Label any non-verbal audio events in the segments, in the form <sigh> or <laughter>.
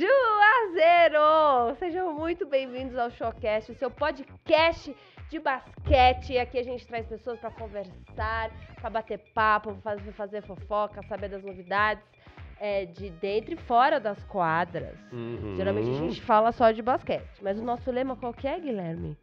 Juazeiro! Sejam muito bem-vindos ao Showcast, o seu podcast de basquete. Aqui a gente traz pessoas para conversar, para bater papo, fazer, fazer fofoca, saber das novidades é, de dentro e fora das quadras. Uhum. Geralmente a gente fala só de basquete, mas o nosso lema qual que é, Guilherme?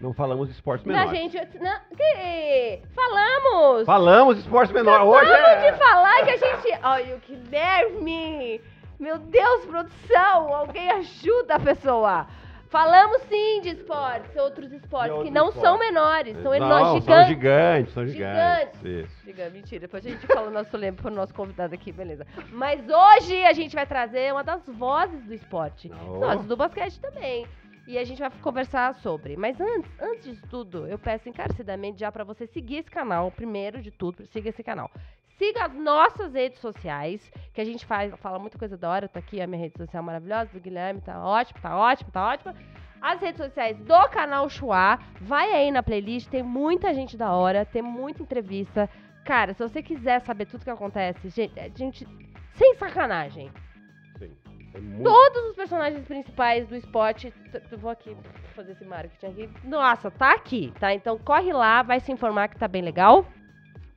Não falamos esportes menores. Na gente, não, que, falamos! Falamos esportes menores. Hoje é... de falar que a gente... Olha o Guilherme! Meu Deus, produção, alguém ajuda a pessoa. Falamos sim de esportes, outros esportes, outro que não esporte. são menores, são enormes, gigantes. São gigantes, são gigantes. Gigantes. mentira, depois a gente fala o nosso lembro pro nosso convidado aqui, beleza. Mas hoje a gente vai trazer uma das vozes do esporte. vozes Nós, do basquete também. E a gente vai conversar sobre. Mas antes, antes de tudo, eu peço encarecidamente já para você seguir esse canal. Primeiro de tudo, siga esse canal. Siga as nossas redes sociais, que a gente faz, fala muita coisa da hora. Tá aqui a minha rede social maravilhosa, do Guilherme, tá ótimo, tá ótimo, tá ótimo. As redes sociais do canal Chua, vai aí na playlist, tem muita gente da hora, tem muita entrevista. Cara, se você quiser saber tudo que acontece, gente, é, gente sem sacanagem. Sim. É muito... Todos os personagens principais do spot. Vou aqui fazer esse marketing aqui. Nossa, tá aqui, tá? Então corre lá, vai se informar que tá bem legal.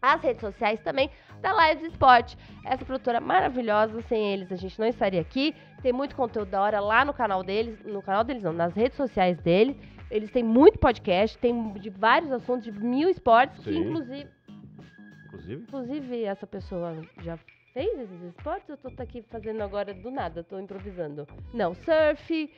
As redes sociais também da Live Esporte. Essa produtora maravilhosa, sem eles a gente não estaria aqui. Tem muito conteúdo da hora lá no canal deles, no canal deles não, nas redes sociais deles. Eles têm muito podcast, tem de vários assuntos, de mil esportes, que inclusive. Inclusive? Inclusive, essa pessoa já fez esses esportes? Eu tô aqui fazendo agora do nada, tô improvisando. Não, surf,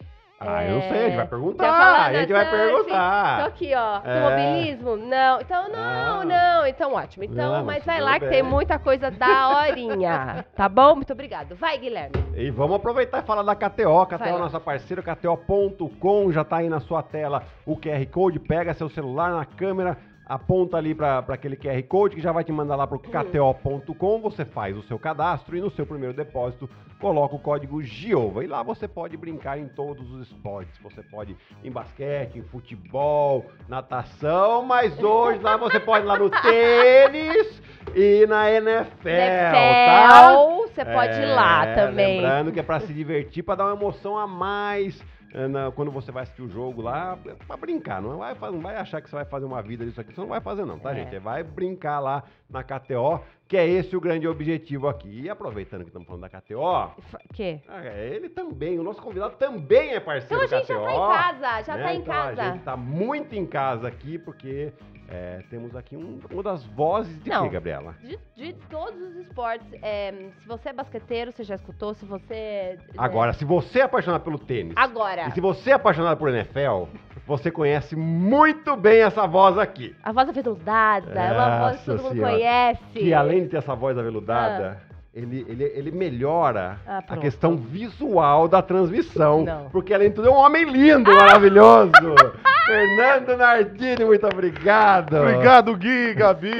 ah, eu eu sei, a gente vai é. perguntar. a gente vai perguntar. Tô aqui, ó. É... Mobilismo? Não. Então, não, ah. não. Então, ótimo. Então, não, mas vai lá bem. que tem muita coisa <laughs> da horinha. tá bom? Muito obrigado. Vai, Guilherme. E vamos aproveitar e falar da KTO. KTO é nossa parceira, KTO.com. Já tá aí na sua tela o QR Code. Pega seu celular na câmera aponta ali para aquele QR Code que já vai te mandar lá para o KTO.com, você faz o seu cadastro e no seu primeiro depósito coloca o código GIOVA. E lá você pode brincar em todos os esportes. Você pode em basquete, em futebol, natação, mas hoje lá você pode ir lá no <laughs> tênis e na NFL, NFL tá? Você pode é, ir lá é, também. Lembrando que é para se divertir, para dar uma emoção a mais é, na, quando você vai assistir o jogo lá, é pra brincar, não vai, não vai achar que você vai fazer uma vida disso aqui, você não vai fazer não, tá, é. gente? Você é, vai brincar lá na KTO, que é esse o grande objetivo aqui. E aproveitando que estamos falando da KTO... Que? É, ele também, o nosso convidado também é parceiro então, da KTO. Então a gente já tá em casa, já né? tá em então, casa. A gente tá muito em casa aqui, porque é, temos aqui um, uma das vozes de Não, quê, Gabriela? De, de, todos os esportes. É, se você é basqueteiro, você já escutou. Se você. É... Né? Agora, se você é apaixonado pelo tênis. Agora. E se você é apaixonado por NFL, você conhece muito bem essa voz aqui. A voz aveludada, é uma voz que todo mundo senhora. conhece. Que além de ter essa voz aveludada. Ah ele, ele, ele melhora ah, a questão visual da transmissão. Não. Porque, além de tudo, é um homem lindo, ah! maravilhoso. <laughs> Fernando Nardini, muito obrigado. Obrigado, Gui, Gabi.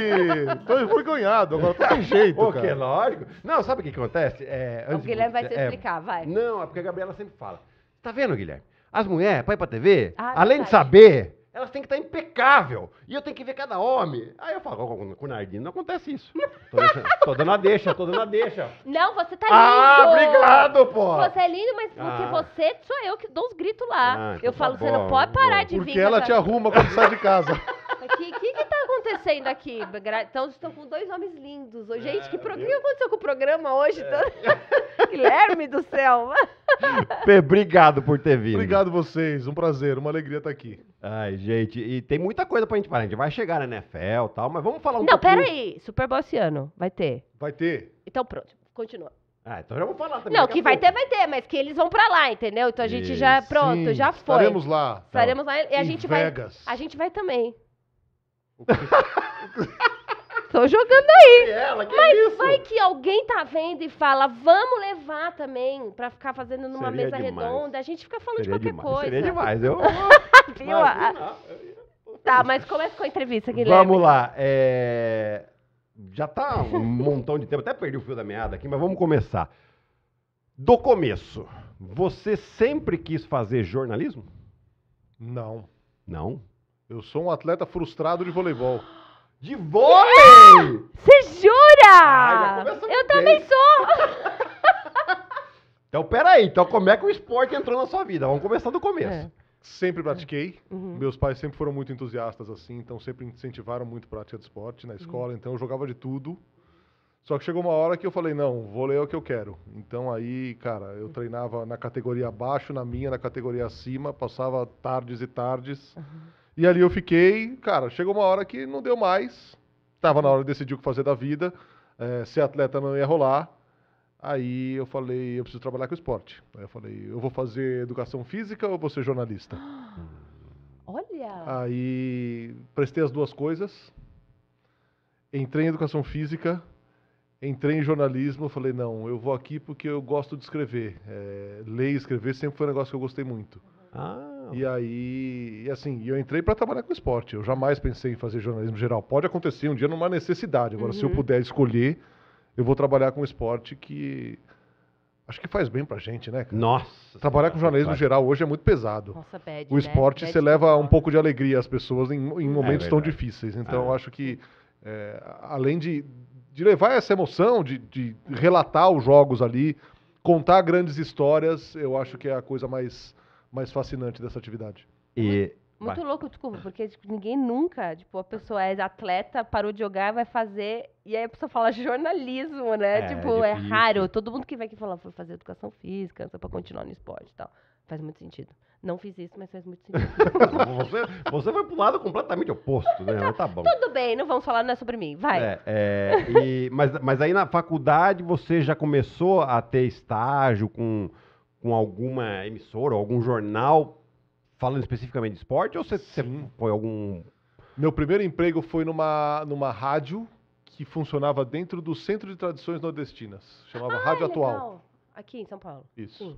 tô envergonhado, agora tô sem jeito. Pô, <laughs> que lógico. Não, sabe o que acontece? É, o Guilherme vai te é, explicar, vai. Não, é porque a Gabriela sempre fala. Tá vendo, Guilherme? As mulheres, pra ir pra TV, ah, além verdade. de saber elas têm que estar impecável. E eu tenho que ver cada homem. Aí eu falo, com, o Nardino não acontece isso. Tô, tô dando a deixa, tô dando a deixa. Não, você tá ah, lindo. Ah, obrigado, pô. Você é lindo, mas porque Ah. você sou eu que dou os gritos lá. Ah, então eu tá falo, você não pode parar bom. de vir. Porque ela te arruma quando sai de casa. <laughs> acontecendo aqui? Então, estou com dois homens lindos. Gente, que é, pro... o que aconteceu com o programa hoje? É. <laughs> Guilherme do céu. <laughs> Fê, obrigado por ter vindo. Obrigado vocês. Um prazer, uma alegria estar tá aqui. Ai, gente, e tem muita coisa pra gente falar. A gente vai chegar na NFL e tal, mas vamos falar um Não, pouquinho... peraí. Super Bowl esse ano. Vai ter. Vai ter. Então, pronto. Continua. Ah, então já falar também. Não, que vai ter, vai ter, mas que eles vão pra lá, entendeu? Então a gente já, pronto, sim, já foi. Estaremos lá. Estaremos lá e a gente Vegas. vai. A gente vai também. <laughs> Tô jogando aí. ela, que Mas isso? vai que alguém tá vendo e fala, vamos levar também, pra ficar fazendo numa Seria mesa demais. redonda. A gente fica falando Seria de qualquer demais. coisa. Seria demais, eu... <laughs> Viu? Imagina, ah, eu... Tá, mas começa com a entrevista, Guilherme. Vamos lá, é... Já tá um <laughs> montão de tempo, até perdi o fio da meada aqui, mas vamos começar. Do começo, você sempre quis fazer jornalismo? Não. Não? Eu sou um atleta frustrado de voleibol. De vôlei! Você jura? eu também sou! <laughs> então, peraí. Então, como é que o esporte entrou na sua vida? Vamos começar do começo. É. Sempre pratiquei. É. Uhum. Meus pais sempre foram muito entusiastas, assim. Então, sempre incentivaram muito a prática de esporte na uhum. escola. Uhum. Então, eu jogava de tudo. Só que chegou uma hora que eu falei, não, vôlei é o que eu quero. Então aí, cara, eu uhum. treinava na categoria abaixo, na minha, na categoria acima, passava tardes e tardes. Uhum. E ali eu fiquei, cara, chegou uma hora que não deu mais. Tava na hora de decidir o que fazer da vida. É, ser atleta não ia rolar. Aí eu falei, eu preciso trabalhar com esporte. Aí eu falei, eu vou fazer educação física ou vou ser jornalista? <gasps> Olha! Aí prestei as duas coisas. Entrei em educação física, entrei em jornalismo. Falei, não, eu vou aqui porque eu gosto de escrever. É, ler e escrever sempre foi um negócio que eu gostei muito. Ah! E aí, e assim, eu entrei para trabalhar com esporte. Eu jamais pensei em fazer jornalismo geral. Pode acontecer um dia numa necessidade. Agora, uhum. se eu uhum. puder escolher, eu vou trabalhar com esporte que acho que faz bem pra gente, né? Cara? Nossa. Trabalhar com jornalismo geral hoje é muito pesado. Nossa, bad, o né? esporte se você leva um pouco de alegria às pessoas em, em é momentos é tão difíceis. Então, ah. acho que é, além de, de, levar essa emoção, de, de, relatar os jogos ali, contar grandes histórias, eu acho que é a coisa mais mais fascinante dessa atividade. E muito vai. louco, desculpa, porque tipo, ninguém nunca, tipo, a pessoa é atleta, parou de jogar, vai fazer, e aí a pessoa fala jornalismo, né? É, tipo, é, é raro. Todo mundo que vai aqui fala vou fazer educação física, só pra continuar no esporte e tal. Faz muito sentido. Não fiz isso, mas faz muito sentido. <laughs> você, você foi pro lado completamente oposto, né? Tá, tá bom. Tudo bem, não vamos falar, não é sobre mim. Vai. É, é, e, mas, mas aí na faculdade você já começou a ter estágio com com alguma emissora ou algum jornal falando especificamente de esporte? Ou você, foi algum. Meu primeiro emprego foi numa, numa rádio que funcionava dentro do Centro de Tradições Nordestinas. Chamava ah, Rádio legal. Atual. Aqui em São Paulo. Isso. Sim.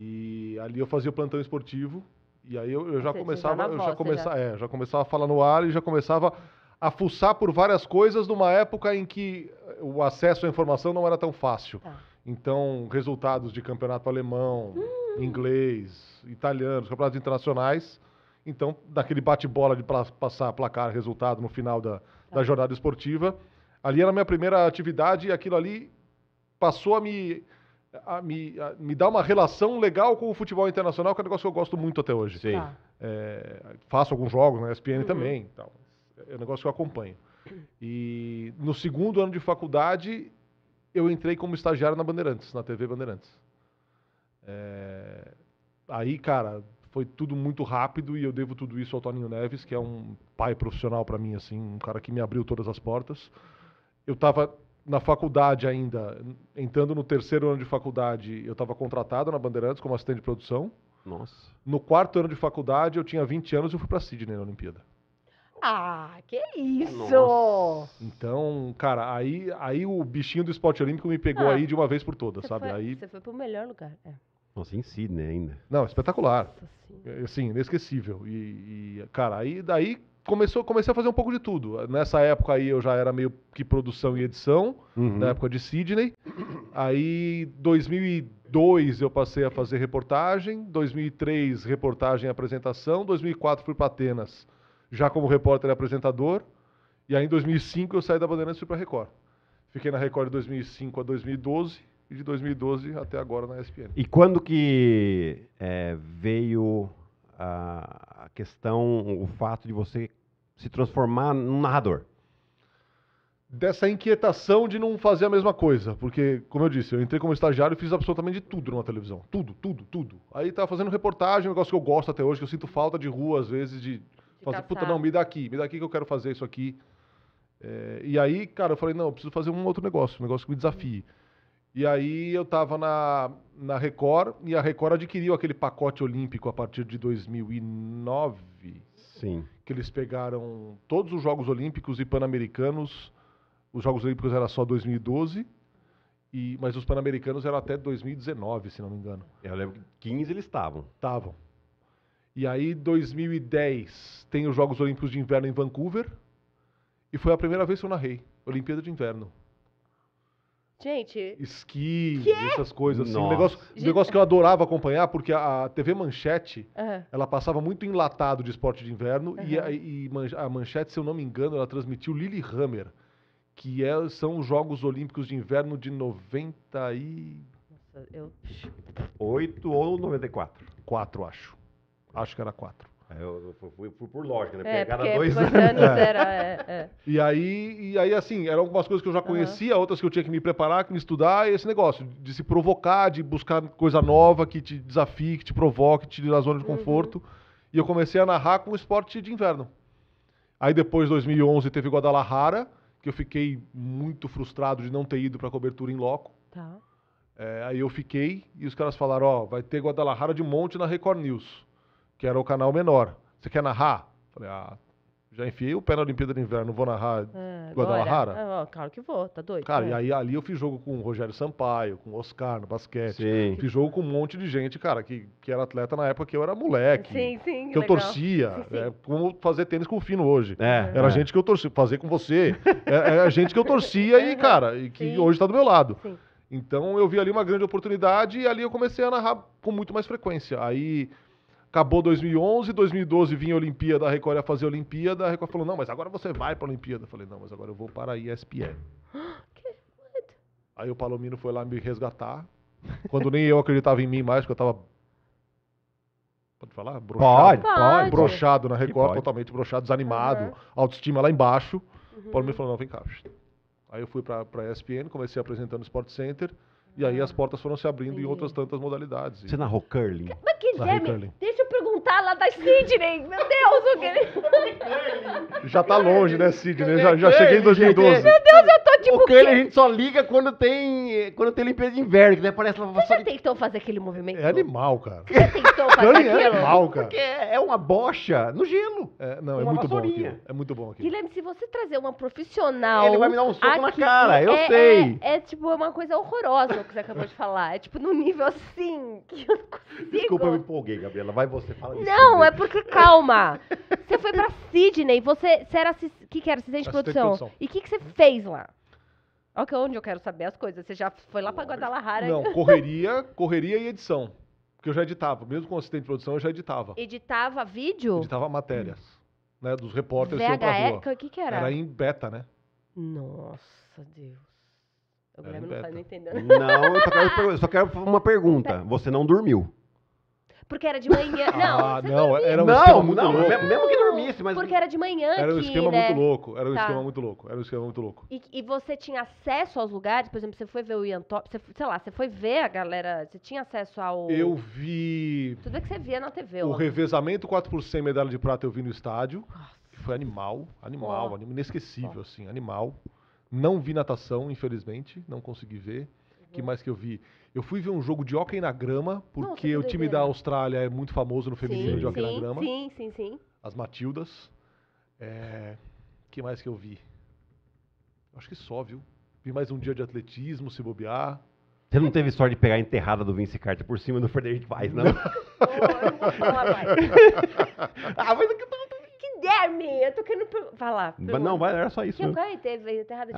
E ali eu fazia o plantão esportivo. E aí eu, eu já ah, você começava, eu já começava, já... É, já começava a falar no ar e já começava a fuçar por várias coisas numa época em que o acesso à informação não era tão fácil. Tá. Então, resultados de campeonato alemão, hum. inglês, italiano, campeonatos internacionais. Então, daquele bate-bola de passar placar, resultado no final da, tá. da jornada esportiva. Ali era a minha primeira atividade e aquilo ali passou a me, a me, a me dar uma relação legal com o futebol internacional, que é um negócio que eu gosto muito até hoje. Sim. Tá. É, faço alguns jogos na né, ESPN uhum. também. Então, é um negócio que eu acompanho. E no segundo ano de faculdade, eu entrei como estagiário na Bandeirantes, na TV Bandeirantes. É... Aí, cara, foi tudo muito rápido e eu devo tudo isso ao Toninho Neves, que é um pai profissional para mim, assim, um cara que me abriu todas as portas. Eu estava na faculdade ainda, entrando no terceiro ano de faculdade, eu estava contratado na Bandeirantes como assistente de produção. Nossa. No quarto ano de faculdade, eu tinha 20 anos e fui para Sydney na Olimpíada. Ah, que isso! Nossa. Então, cara, aí, aí o bichinho do esporte olímpico me pegou ah, aí de uma vez por todas, sabe? Foi, aí... Você foi pro melhor lugar. É. Nossa, em Sydney ainda. Não, espetacular. Nossa, é, assim, inesquecível. E, e, cara, aí daí começou, comecei a fazer um pouco de tudo. Nessa época aí eu já era meio que produção e edição, uhum. na época de Sydney. Aí, 2002 eu passei a fazer reportagem, 2003 reportagem e apresentação, 2004 fui para Atenas já como repórter e apresentador. E aí, em 2005, eu saí da Bandeirantes e fui para a Record. Fiquei na Record de 2005 a 2012 e de 2012 até agora na ESPN. E quando que é, veio a, a questão, o fato de você se transformar num narrador? Dessa inquietação de não fazer a mesma coisa, porque, como eu disse, eu entrei como estagiário e fiz absolutamente tudo numa televisão. Tudo, tudo, tudo. Aí estava fazendo reportagem, um negócio que eu gosto até hoje, que eu sinto falta de rua, às vezes, de fazer, assim, puta, não, me dá aqui, me dá aqui que eu quero fazer isso aqui. É, e aí, cara, eu falei, não, eu preciso fazer um outro negócio, um negócio que me desafie. E aí eu tava na, na Record, e a Record adquiriu aquele pacote olímpico a partir de 2009. Sim. Que eles pegaram todos os Jogos Olímpicos e Pan-Americanos. Os Jogos Olímpicos era só 2012, e, mas os Pan-Americanos eram até 2019, se não me engano. Eu lembro que 15 eles estavam. Estavam. E aí, 2010, tem os Jogos Olímpicos de Inverno em Vancouver. E foi a primeira vez que eu narrei Olimpíada de Inverno. Gente. Esqui, essas coisas assim. Um negócio, um negócio que eu adorava acompanhar, porque a TV Manchete, uhum. ela passava muito enlatado de esporte de inverno. Uhum. E, a, e, a, Manchete, se eu não me engano, ela transmitiu Lily Hammer, que é, são os Jogos Olímpicos de Inverno de 90 e. eu. 8 ou 94? 4, acho. Acho que era quatro. É, eu fui, fui por lógica, né? É, porque né? <laughs> é, cada dois anos. era, é, é. E, aí, e aí, assim, eram algumas coisas que eu já conhecia, uhum. outras que eu tinha que me preparar, que me estudar, e esse negócio de se provocar, de buscar coisa nova que te desafie, que te provoque, que te tire da zona de uhum. conforto. Uhum. E eu comecei a narrar com esporte de inverno. Aí depois, 2011, teve Guadalajara, que eu fiquei muito frustrado de não ter ido para cobertura em loco. Tá. É, aí eu fiquei e os caras falaram: ó, vai ter Guadalajara de monte na Record News que era o canal menor. Você quer narrar? Falei, ah, já enfiei o pé na Olimpíada de Inverno, vou narrar é, Guadalajara? Ah, claro que vou, tá doido. Cara, é. e aí ali eu fiz jogo com o Rogério Sampaio, com o Oscar no basquete. Sim. Fiz jogo com um monte de gente, cara, que, que era atleta na época que eu era moleque. Sim, sim. Que, que eu torcia. Sim, sim. É, como fazer tênis com o Fino hoje. É, era é. gente que eu torcia, fazer com você. a <laughs> é, é, gente que eu torcia e, cara, e que sim. hoje tá do meu lado. Sim. Então eu vi ali uma grande oportunidade e ali eu comecei a narrar com muito mais frequência. Aí Acabou 2011, 2012 vinha a Olimpíada, a Record ia fazer a Olimpíada, a Record falou, não, mas agora você vai para a Olimpíada. Eu falei, não, mas agora eu vou para a ESPN. <gasps> Aí o Palomino foi lá me resgatar, quando nem eu acreditava em mim mais, porque eu estava Pode falar? Brochado. Pode, pode. Brochado na Record, totalmente brochado, desanimado, uhum. autoestima lá embaixo. Uhum. O Palomino uhum. falou, não, vem cá. Aí eu fui para a ESPN, comecei apresentando o Sport Center. E aí as portas foram se abrindo em outras tantas modalidades. Você narrou curling? mas Guilherme, deixa eu perguntar lá da Sidney. Meu Deus, o que Já tá longe, né, Sidney? Já, já cheguei em 2012. Meu Deus, eu tô tipo. O Kenny a gente só liga quando tem, quando tem limpeza de inverno, que daí parece lava Você já tentou fazer aquele movimento? É animal, cara. Você tentou fazer aquele movimento? É animal, cara. Porque é, é uma bocha no gelo. É, não, é muito vassourinha. bom aqui. É muito bom aqui. Guilherme, se você trazer uma profissional. Ele vai me dar um soco aqui, na cara, eu é, sei. É, é, tipo é uma coisa horrorosa o que você acabou de falar. É tipo num nível assim que eu consigo. Desculpa, eu me empolguei, Gabriela. Vai você fala isso. Não, não, é porque, calma. <laughs> Você foi pra Sydney, você, você era. que, que era? Assistente de produção. produção. E o que, que você fez lá? Olha que é onde eu quero saber as coisas. Você já foi lá pra Guadalajara? Não, correria, correria e edição. Porque eu já editava. Mesmo com assistente de produção, eu já editava. Editava vídeo? Editava matérias. Hum. Né, dos repórteres VHE? que pra rua. O que, que era? Era em beta, né? Nossa, Deus. O Guilherme não tá entendendo. Não, eu só quero, eu só quero uma pergunta. <laughs> Tá. Você não dormiu? porque era de manhã. Não, ah, não, dormia. era um não, muito não, louco. mesmo que dormisse, mas porque era de manhã Era um esquema né? muito louco, era um tá. esquema muito louco, era um esquema muito louco. E, e, você tinha acesso aos lugares, por exemplo, você foi ver o Ian Top, você, sei lá, você foi ver a galera, você tinha acesso ao Eu vi Tudo é que você via na TV. O ó. revezamento 4 por 100 medalha de prata eu vi no estádio. Nossa. foi animal, animal, oh. inesquecível oh. assim, animal. Não vi natação, infelizmente, não consegui ver. Uhum. Que mais que eu vi? Eu fui ver um jogo de hockey na grama, porque Nossa, o time da Austrália é muito famoso no feminino sim, de hockey sim, na grama. Sim, sim, sim. As Matildas. É... que mais que eu vi? Acho que só, viu? Vi mais um dia de atletismo, se bobear. Você não teve sorte de pegar a enterrada do Vince Carter por cima do Frederic Paz, não? não, <laughs> não, <laughs> ah, mas é que eu tô Guilherme, eu tô querendo falar. Mas não, vai, era só isso. Que, qual é a enterrada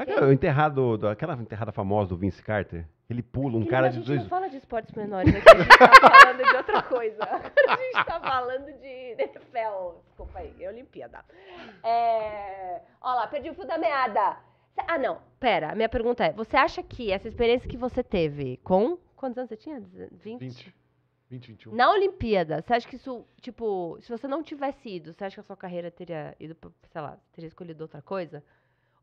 de enterrado, aquela enterrada famosa do Vince Carter? Ele pula um cara de dois... A gente não fala de esportes menores aqui, a gente tá <laughs> falando de outra coisa. a gente tá falando de NFL, desculpa aí, é Olimpíada. É... Olha lá, perdi o fio da meada. Ah, não, pera, a minha pergunta é, você acha que essa experiência que você teve com... Quantos anos você tinha? 20? 20. 2021. Na Olimpíada, você acha que isso, tipo, se você não tivesse ido, você acha que a sua carreira teria ido, sei lá, teria escolhido outra coisa?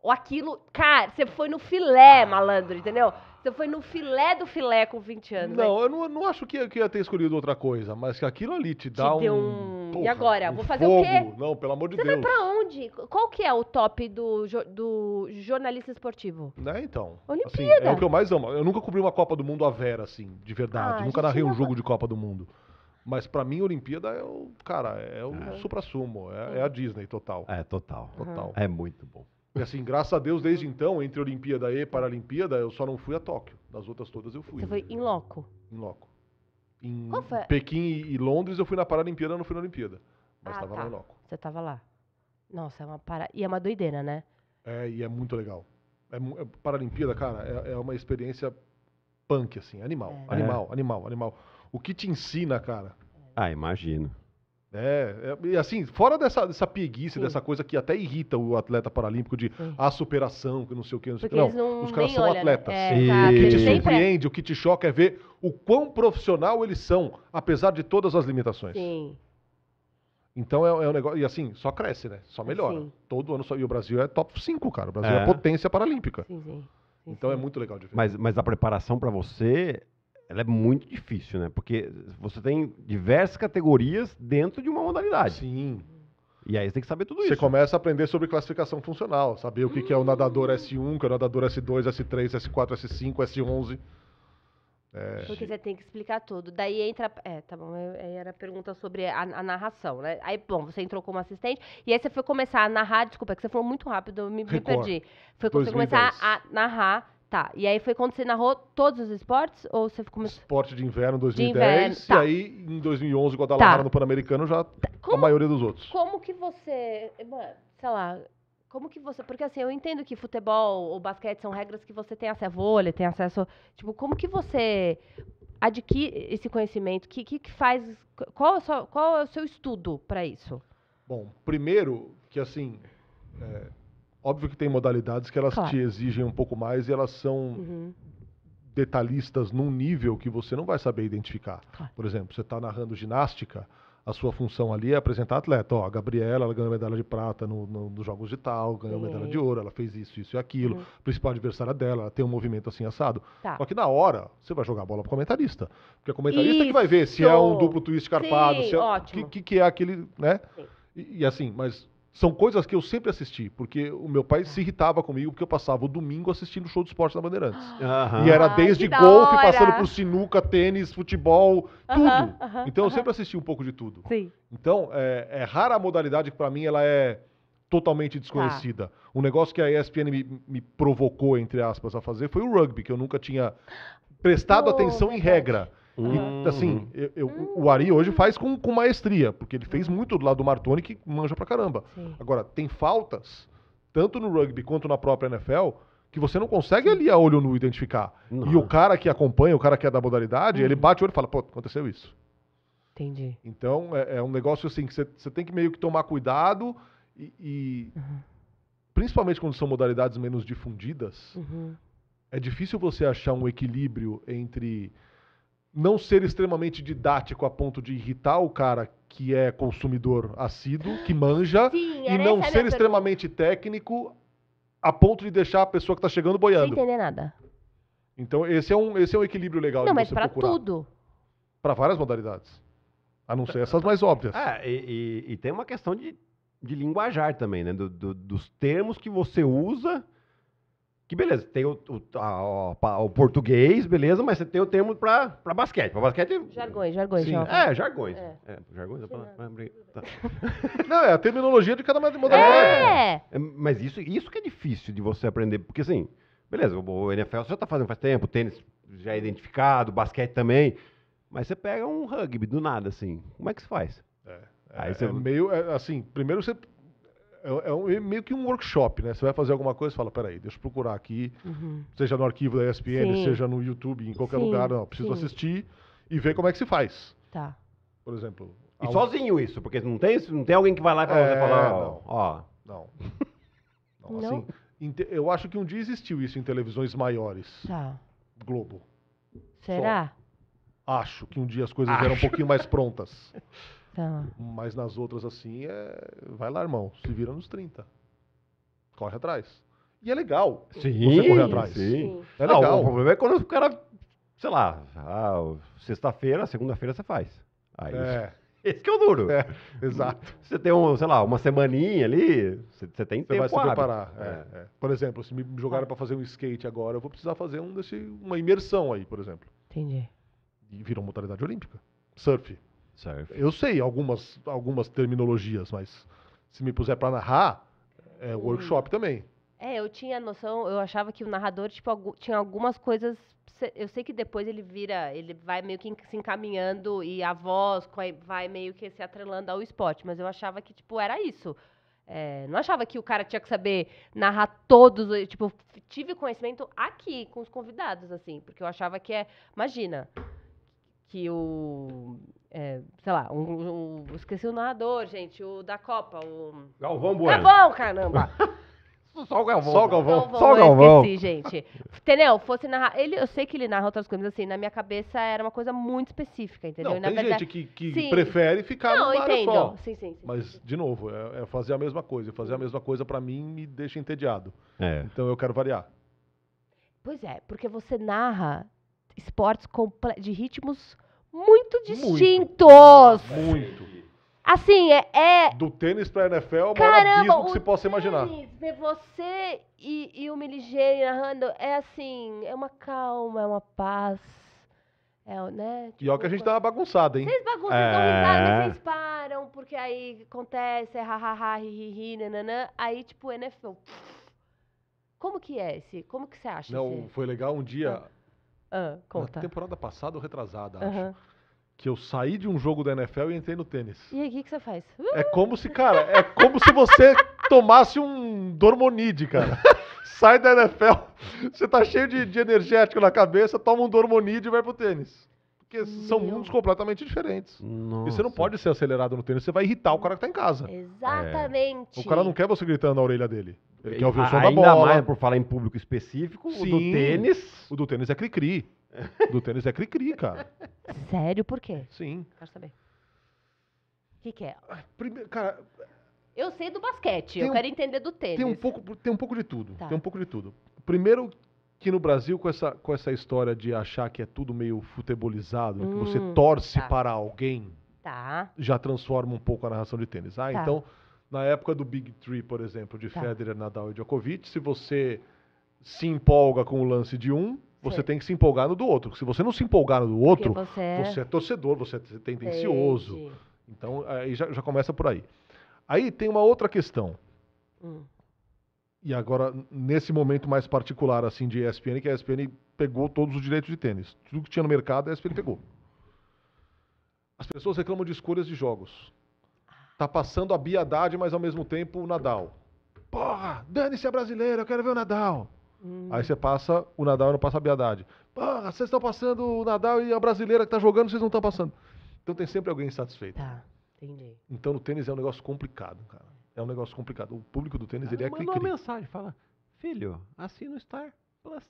Ou aquilo, cara, você foi no filé, malandro, entendeu? Você foi no filé do filé com 20 anos. Não, né? eu não, não acho que, que ia ter escolhido outra coisa, mas que aquilo ali te dá te um Porra, e agora? Vou fazer fogo. o quê? Não, pelo amor de Você Deus. Você vai pra onde? Qual que é o top do, do jornalista esportivo? Né, então. Olimpíada. Assim, é o que eu mais amo. Eu nunca cobri uma Copa do Mundo a Vera, assim, de verdade. Ah, nunca narrei um jogo de Copa do Mundo. Mas para mim, Olimpíada é o. Cara, é o é. supra-sumo. É, é, a Disney total. É, total. Total. Uhum. É muito bom. E assim, graças a Deus, desde então, entre Olimpíada e Paralimpíada, eu só não fui a Tóquio. Das outras todas eu fui. Você foi em loco? Em loco em Pequim e, e Londres, eu fui na Paralimpíada, não fui na Olimpíada. Mas Ah, estava tá. lá loco. Você tava lá. Nossa, é uma para... E é uma doideira, né? É, e é muito legal. É, é- Paralimpíada, cara, é, é uma experiência punk, assim, animal, É. animal, animal, animal. O que te ensina, cara, Ah, imagino. É, é, e assim, fora dessa, dessa pieguice, Sim. dessa coisa que até irrita o atleta paralímpico de Sim. a ah, superação, que não sei o que, não sei o que. Não, não, os caras são olha, né? atletas. Né? É, e... O que te surpreende, o que te choca é ver o quão profissional eles são, apesar de todas as limitações. Sim. Então é, é um negócio. E assim, só cresce, né? Só melhora. Sim. Todo ano só. E o Brasil é top 5, cara. O Brasil é, é potência paralímpica. Sim, sim. Então é muito legal de ver. Mas, mas a preparação para você ela é muito difícil, né? Porque você tem diversas categorias dentro de uma modalidade. Sim. E aí você tem que saber tudo você isso. Você começa a aprender sobre classificação funcional, saber o que, é o nadador S1, o que é o nadador S2, S3, S4, S5, S11. É... Porque você tem que explicar tudo. Daí entra. É, tá bom. Aí era a pergunta sobre a, a, narração, né? Aí, bom, você entrou como assistente. E aí você foi começar a narrar. Desculpa, é que você falou muito rápido, eu me, me perdi. Foi você começar a narrar Tá, e aí foi quando você narrou todos os esportes? Ou você começou... Esporte de inverno em 2010, de inverno, tá. e aí em 2011, Guadalajara tá. no Pan-Americano, já tá, como, a maioria dos outros. Como que você, sei lá, como que você... Porque assim, eu entendo que futebol ou basquete são regras que você tem acesso à vôlei, tem acesso... Tipo, como que você adquire esse conhecimento? que, que, que faz... Qual é, qual é o seu estudo para isso? Bom, primeiro que assim... É, Óbvio que tem modalidades que elas claro. te exigem um pouco mais e elas são uhum. detalhistas num nível que você não vai saber identificar. Claro. Por exemplo, você está narrando ginástica, a sua função ali é apresentar atleta. Ó, a Gabriela ela ganhou medalha de prata no, no, nos Jogos de Tal, ganhou Sim. medalha de ouro, ela fez isso, isso e aquilo. Uhum. Principal adversária dela, ela tem um movimento assim assado. Tá. Só que na hora, você vai jogar a bola pro comentarista. Porque o é comentarista isso. que vai ver se é um duplo twist carpado, Sim, se é, que, que, é aquele, né? E, e, assim, mas são coisas que eu sempre assisti, porque o meu pai se irritava comigo porque eu passava o domingo assistindo o show de esporte da Bandeirantes. Uhum. E era desde golfe, passando por sinuca, tênis, futebol, tudo. Uhum, uhum, então eu sempre assisti um pouco de tudo. Sim. Então, é, é rara a modalidade que para mim ela é totalmente desconhecida. Tá. Um negócio que a ESPN me, me, provocou, entre aspas, a fazer foi o rugby, que eu nunca tinha prestado oh, atenção em regra. E, assim, uhum. eu, eu, o Ari hoje faz com, com maestria, porque ele fez uhum. muito do lado do Martoni, que manja pra caramba. Sim. Agora, tem faltas, tanto no rugby quanto na própria NFL, que você não consegue ali a olho nu identificar. E o cara que acompanha, o cara que é da modalidade, ele uhum. bate o olho e fala, pô, aconteceu isso. Entendi. Então, é, é um negócio assim, que você tem que meio que tomar cuidado e... e uhum. Principalmente quando são modalidades menos difundidas, uhum. é difícil você achar um equilíbrio entre não ser extremamente didático a ponto de irritar o cara que é consumidor assíduo, que manja, Sim, e não ser extremamente pergunta. técnico a ponto de deixar a pessoa que está chegando boiando. Sem entender nada. Então, esse é um, esse é um equilíbrio legal não, de você procurar. Não, mas para tudo. Para várias modalidades. A não ser essas mais óbvias. É, e, e, e tem uma questão de, de linguajar também, né? Do, do, dos termos que você usa que beleza, tem o, o, a, o português, beleza, mas você tem o termo para basquete. Pra basquete. É- jargões, jargões, Sim. É, jargões. É. é jargões é é, tá. <laughs> Não, é a terminologia de cada modalidade. É. Mas isso, isso que é difícil de você aprender, porque assim, beleza, o NFL você já tá fazendo faz tempo, o tênis já é identificado, o basquete também. Mas você pega um rugby do nada, assim. Como é que se faz? É. Aí é, você... meio assim, primeiro você é, é, um, é, meio que um workshop, né? Você vai fazer alguma coisa e fala, peraí, deixa eu procurar aqui, uhum. seja no arquivo da ESPN, sim. seja no YouTube, em qualquer sim, lugar, não, preciso sim. assistir e ver como é que se faz. Tá. Por exemplo. E sozinho isso, porque não tem, não tem alguém que vai lá e fala, é, falar, não, ó. Não. <laughs> não, assim, não. eu acho que um dia existiu isso em televisões maiores. Tá. Globo. Será? Só. Acho que um dia as coisas acho. eram um pouquinho mais prontas. <laughs> Tá. Mas nas outras, assim, é. Vai lá, irmão. Se vira nos 30. Corre atrás. E é legal sim, você correr atrás. Sim. É ah, legal. Não, o problema é quando o cara, sei lá, ah, sexta-feira, segunda-feira você faz. Aí é. <laughs> Esse que é o duro. É, exato. Você tem, um, sei lá, uma semaninha ali, você, tem você tempo. Você vai se preparar. É, é, é. Por exemplo, se me jogaram ah. para fazer um skate agora, eu vou precisar fazer um desse, uma imersão aí, por exemplo. Entendi. E virou modalidade olímpica. Surf. Certo. Eu sei algumas, algumas terminologias, mas se me puser para narrar, é hum. workshop também. É, eu tinha noção, eu achava que o narrador tipo, tinha algumas coisas. Eu sei que depois ele vira, ele vai meio que se encaminhando e a voz vai meio que se atrelando ao spot, mas eu achava que tipo era isso. É, não achava que o cara tinha que saber narrar todos, eu, eh, tipo, tive conhecimento aqui com os convidados, assim, porque eu achava que é, imagina, que o é, sei lá, um, um, esqueci o narrador, gente, o da Copa, o... Galvão Bueno. Galvão, caramba! <laughs> Só o Galvão. Só o Galvão. Galvão Só o Galvão. Esqueci, gente. Entendeu? Fosse narrar. Ele, eu sei que ele narra outras coisas, assim, na minha cabeça era uma coisa muito específica, entendeu? Não, tem verdade... gente que, que prefere ficar Não, numa entendo. área só. Sim, sim, sim. Mas, de novo, é, é, fazer a mesma coisa. Fazer a mesma coisa, pra mim, me deixa entediado. É. Então eu quero variar. Pois é, porque você narra esportes de ritmos muito distintos. Muito. muito. Assim, é, é, Do tênis pra NFL é o Caramba, maior abismo que se possa tênis, imaginar. Ver você e, e o Miligene narrando é assim, é uma calma, é uma paz. É, né? Tipo, e olha tipo, que a gente tava bagunçada, hein? Vocês bagunçam, é... vocês param, porque aí acontece, é hahaha, hihihi, nananã. Aí, tipo, NFL. Como que é esse? Como que você acha? Não, esse? foi legal um dia. Ah ah, conta. Na temporada passada ou retrasada, acho. Que eu saí de um jogo da NFL e entrei no tênis. E aí, o que, que você faz? É como se, cara, é como se você tomasse um Dormonide, cara. <laughs> Sai da NFL, você tá cheio de, de energético na cabeça, toma um Dormonide e vai pro tênis. Porque são mundos completamente diferentes. Nossa. E você não pode ser acelerado no tênis, você vai irritar o cara que tá em casa. Exatamente. É. O cara não quer você gritando na orelha dele. Ele quer ouvir o ah, som da bola. Ainda mais por falar em público específico, Sim. o do tênis... O do tênis é cri-cri. do tênis é cri-cri, cara. Sério? Por quê? Sim. Quero saber. O que, que é? Primeiro, cara... Eu sei do basquete, tem eu um, quero entender do tênis. Tem um pouco, tem um pouco de tudo. Tá. Tem um pouco de tudo. Primeiro que no Brasil, com essa, com essa história de achar que é tudo meio futebolizado, hum, que você hum, torce tá. para alguém, tá. já transforma um pouco a narração de tênis. Ah, tá. então, na época do Big Three, por exemplo, de tá. Federer, Nadal e Djokovic, se você se empolga com o lance de um, você Sim. tem que se empolgar no do outro. Se você não se empolgar no do outro, você é... você é... torcedor, você é tendencioso. Entendi. Então, aí já, já começa por aí. Aí tem uma outra questão. Hum. E agora, nesse momento mais particular, assim, de ESPN, que a ESPN pegou todos os direitos de tênis. Tudo que tinha no mercado, a ESPN pegou. As pessoas reclamam de escolhas de jogos. Tá passando a Biadade, mas ao mesmo tempo o Nadal. Porra, dane-se a brasileira, eu quero ver o Nadal. Hum. Aí você passa o Nadal e não passa a Biadade. Porra, vocês estão passando o Nadal e a brasileira que tá jogando, vocês não estão passando. Então tem sempre alguém insatisfeito. Tá, entendi. Então o tênis é um negócio complicado, cara. É um negócio complicado. O público do tênis, ah, ele é cri-cri. Manda uma mensagem, fala, filho, assina o Star Plus.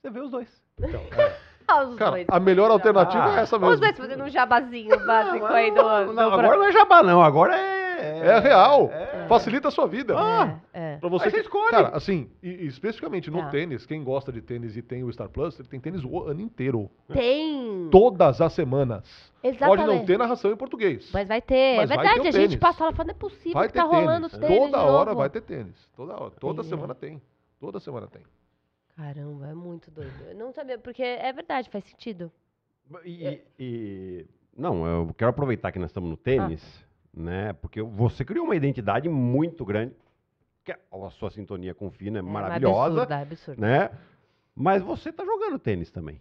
Você vê os dois. Então, é. <laughs> Cara, dois, a melhor alternativa ah, é essa mesmo. Os dois fazendo um jabazinho básico aí do. Não, do agora pro... não é jabá, não. Agora é é, é real. É. Facilita a sua vida. Ah, é. é. Pra você, Aí você escolhe. Cara, assim, e, e especificamente no tá. tênis, quem gosta de tênis e tem o Star Plus, ele tem tênis o ano inteiro. Tem. Todas as semanas. Exatamente. Pode não ter narração em português. Mas vai ter. É Mas Verdade, vai ter a gente passa lá falando, é possível vai que tá tênis. rolando tênis. Toda hora vai ter tênis. Toda hora. Toda é. semana tem. Toda semana tem. Caramba, é muito doido. Eu não sabia, porque é verdade, faz sentido. E, e, não, eu quero aproveitar que nós estamos no tênis. Ah né? Porque você criou uma identidade muito grande, que é, a sua sintonia com o Fino é, é maravilhosa, absurda, é absurda. né? Mas você tá jogando tênis também.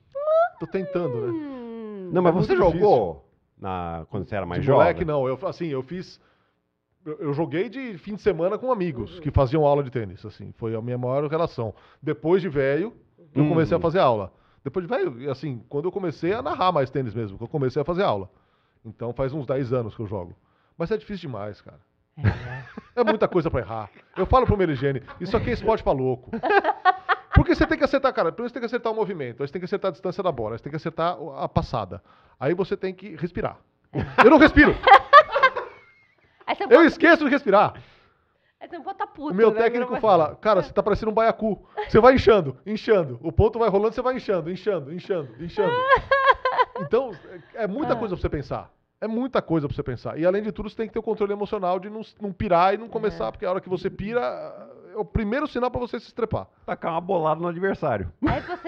Tô tentando, né? Hum. não, mas é você jogou na, quando você era mais de jovem? Moleque, não. Eu, assim, eu fiz... Eu, eu joguei de fim de semana com amigos que faziam aula de tênis, assim. Foi a minha maior relação. Depois de velho, eu hum. comecei a fazer aula. Depois de velho, assim, quando eu comecei a narrar mais tênis mesmo, que eu comecei a fazer aula. Então faz uns 10 anos que eu jogo. Mas é difícil demais, cara. É, <laughs> é muita coisa para errar. Eu falo pro Meligene, isso aqui é esporte pra louco. <laughs> Porque você tem que acertar, cara, primeiro você tem que acertar o movimento, aí você tem que acertar a distância da bola, aí você tem que acertar a passada. Aí você tem que respirar. Eu não respiro! <laughs> Eu esqueço de respirar. É Puto, o meu né, técnico vai... fala, cara, você tá parecendo um baiacu. Você vai inchando, inchando. O ponto vai rolando, você vai inchando, inchando, inchando, inchando. Então, é, é muita ah. coisa pra você pensar. É muita coisa para você pensar. E além de tudo, você tem que ter o controle emocional de não, não pirar e não começar, é. porque a hora que você pira, é o primeiro sinal para você se estrepar. Tacar uma bolada no adversário. <laughs>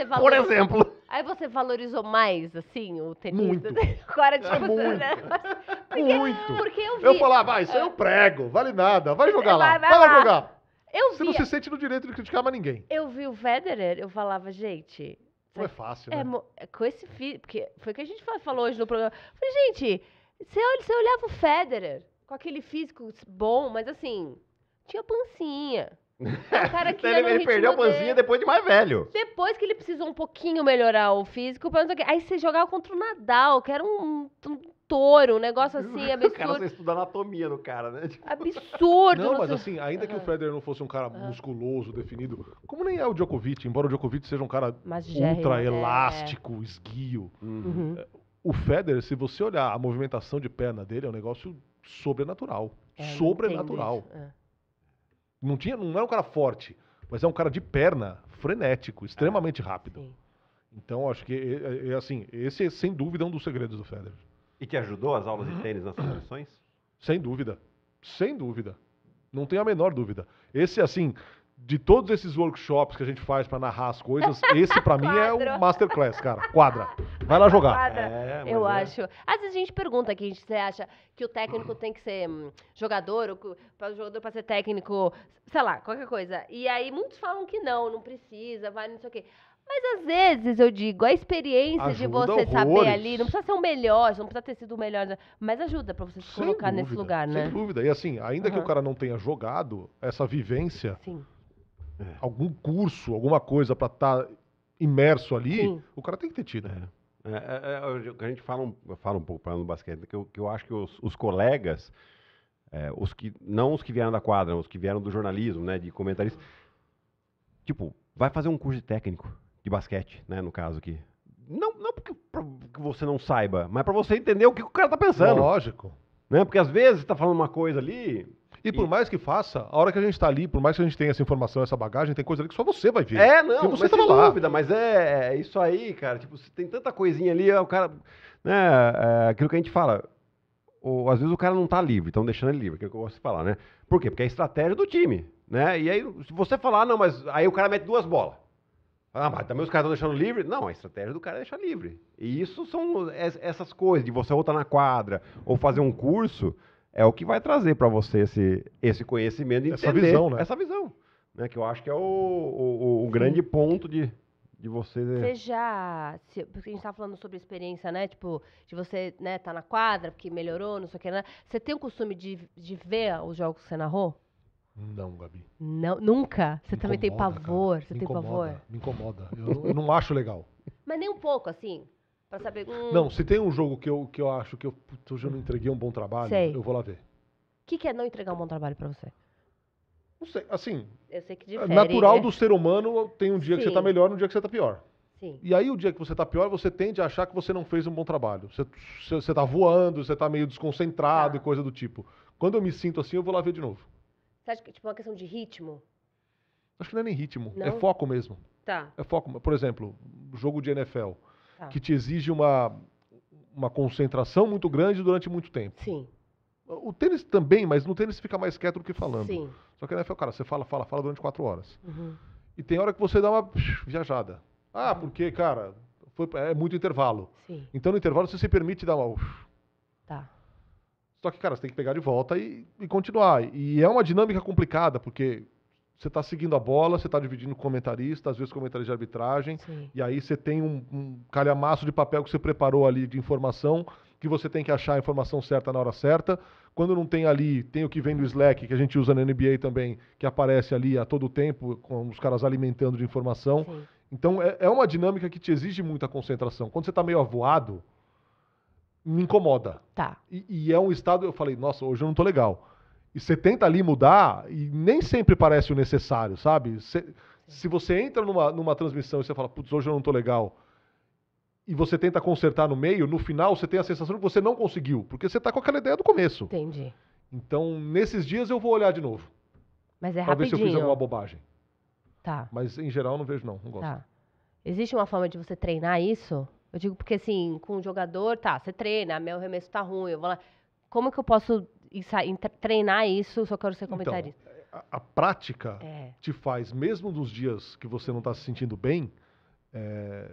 Valor... Por exemplo. Aí você valorizou mais, assim, o tenista? Muito. <laughs> Agora, tipo, é muito. Né? <laughs> Porque, muito. Porque eu vi... Eu falava, ah, isso aí eu prego, vale nada, vai jogar vai, lá, vai, vai lá jogar. Eu você vi... não se sente no direito de criticar mais ninguém. Eu vi o Federer, eu falava, gente... Não é fácil, é né? É, com esse... Porque foi o que a gente falou hoje no programa. Eu falei, gente... Você, você olhava o Federer com aquele físico bom, mas assim, tinha pancinha. O <laughs> cara que ele, ele perdeu a pancinha dele. depois de mais velho. Depois que ele precisou um pouquinho melhorar o físico, aí você jogava contra o Nadal, que era um, um touro, um negócio <laughs> assim absurdo. <laughs> o cara só estuda anatomia do cara, né? Tipo... Absurdo. Não, mas assim, ainda que uhum. o ah. Federer não fosse um cara uhum. musculoso, definido, como nem é o Djokovic, embora o Djokovic seja um cara ultra é. elástico, esguio, uhum. É, o Federer, se você olhar a movimentação de perna dele, é um negócio sobrenatural. É, sobrenatural. Não, é. não, tinha, não é um cara forte, mas é um cara de perna, frenético, extremamente é, rápido. Sim. Então, acho que, é, é, assim, esse é, sem dúvida, é um dos segredos do Federer. E que ajudou as aulas de tênis nas seleções? Sem dúvida. Sem dúvida. Não tenho a menor dúvida. Esse, assim, de todos esses workshops que a gente faz para narrar as coisas, <laughs> esse para mim é o masterclass, cara. Quadra. Vai lá jogar. É, eu é. acho. Às vezes a gente pergunta que a gente acha que o técnico tem que ser hum, jogador, ou para o jogador para ser técnico, sei lá, qualquer coisa. E aí muitos falam que não, não precisa, vai, não sei o quê. Mas às vezes eu digo, a experiência ajuda de você horrores. saber ali, não precisa ser o melhor, não precisa ter sido o melhor, né? mas ajuda para você se sem colocar dúvida, nesse lugar, né? Sem dúvida. E assim, ainda uhum. que o cara não tenha jogado, essa vivência Sim é. algum curso, alguma coisa para estar tá imerso ali, Sim. o cara tem que ter tido. É. É, é, é a gente fala um, fala um pouco para do basquete, que eu, que eu acho que os, os colegas, é, os que não os que vieram da quadra, os que vieram do jornalismo, né, de comentarista, tipo, vai fazer um curso de técnico de basquete, né, no caso aqui. Não, não porque você não saiba, mas para você entender o que o cara tá pensando. Lógico. Né? Porque às vezes tá falando uma coisa ali, e por mais que faça, a hora que a gente está ali, por mais que a gente tenha essa informação, essa bagagem, tem coisa ali que só você vai ver. É, não, você mas tava sem lá. dúvida, mas é, é isso aí, cara. Tipo, tem tanta coisinha ali, é o cara. Né, é aquilo que a gente fala. Ou, às vezes o cara não está livre, estão deixando ele livre, é que eu gosto de falar, né? Por quê? Porque é a estratégia do time, né? E aí, se você falar, ah, não, mas aí o cara mete duas bolas. Ah, mas também os caras estão deixando livre? Não, a estratégia do cara é deixar livre. E isso são essas coisas, de você voltar tá na quadra ou fazer um curso é o que vai trazer para você esse, esse conhecimento e essa visão, né? Essa visão, né? Que eu acho que é o, o, o grande ponto de, de você. Você é já. Se, porque a gente tá falando sobre experiência, né? Tipo, de você, né, tá na quadra, porque melhorou, não sei o que, né? Você tem o costume de, de ver os jogos que você narrou? Não, Gabi. Não, nunca? Você também tem pavor? Cara. Você me tem incomoda, pavor? Me incomoda. Eu, eu não acho legal. Mas nem um pouco, assim. Pra saber. Hum, Não, se tem um jogo que eu, que eu acho que eu, hoje eu não entreguei um bom trabalho, Sei. eu vou lá ver. O que, que é não entregar um bom trabalho pra você? Não sei, assim, Eu sei que é difere. natural né? do ser humano tem um dia que você tá melhor, um dia que você tá pior. Sim. E aí, o dia que você tá pior, você tende a achar que você não fez um bom trabalho. Você, você- você tá voando, você tá meio desconcentrado tá. e coisa do tipo. Quando eu me sinto assim, eu vou lá ver de novo. Você acha que tipo, uma questão de ritmo? Acho que não é nem ritmo, é foco mesmo. Tá. É foco. Por exemplo, jogo de NFL. Tá. que te exige uma, uma concentração muito grande durante muito tempo. Sim. O tênis também, mas no tênis fica mais quieto do que falando. Sim. Só que na NFL, cara, você fala, fala, fala durante quatro horas. Uhum. E tem hora que você dá uma viajada. Ah, porque, cara, foi, é muito intervalo. Sim. Então no intervalo você se permite dar uma. Tá. Só que, cara, você tem que pegar de volta e, e continuar. E é uma dinâmica complicada, porque você está seguindo a bola, você está dividindo com comentarista, às vezes comentarista de arbitragem, Sim. e aí você tem um, um calhamaço de papel que você preparou ali de informação, que você tem que achar a informação certa na hora certa. Quando não tem ali, tem o que vem do Slack, que a gente usa na NBA também, que aparece ali a todo tempo, com os caras alimentando de informação. Sim. Então é, é uma dinâmica que te exige muita concentração. Quando você está meio avoado, me incomoda. Tá. E, e, é um estado, eu falei, nossa, hoje eu não estou legal e você tenta ali mudar e nem sempre parece o necessário, sabe? Cê, se você entra numa, numa transmissão e você fala, putz, hoje eu não tô legal, e você tenta consertar no meio, no final você tem a sensação que você não conseguiu, porque você tá com aquela ideia do começo. Entendi. Então, nesses dias eu vou olhar de novo. Mas é pra rapidinho. Pra ver se eu fiz alguma bobagem. Tá. Mas, em geral, não vejo não, não gosto. Tá. Existe uma forma de você treinar isso? Eu digo porque, assim, com o jogador, tá, você treina, ah, meu remesso tá ruim, eu vou lá... Como que eu posso treinar isso, só quero ser então, comentarista. Então, a, a, prática é. te faz, mesmo nos dias que você não está se sentindo bem, é,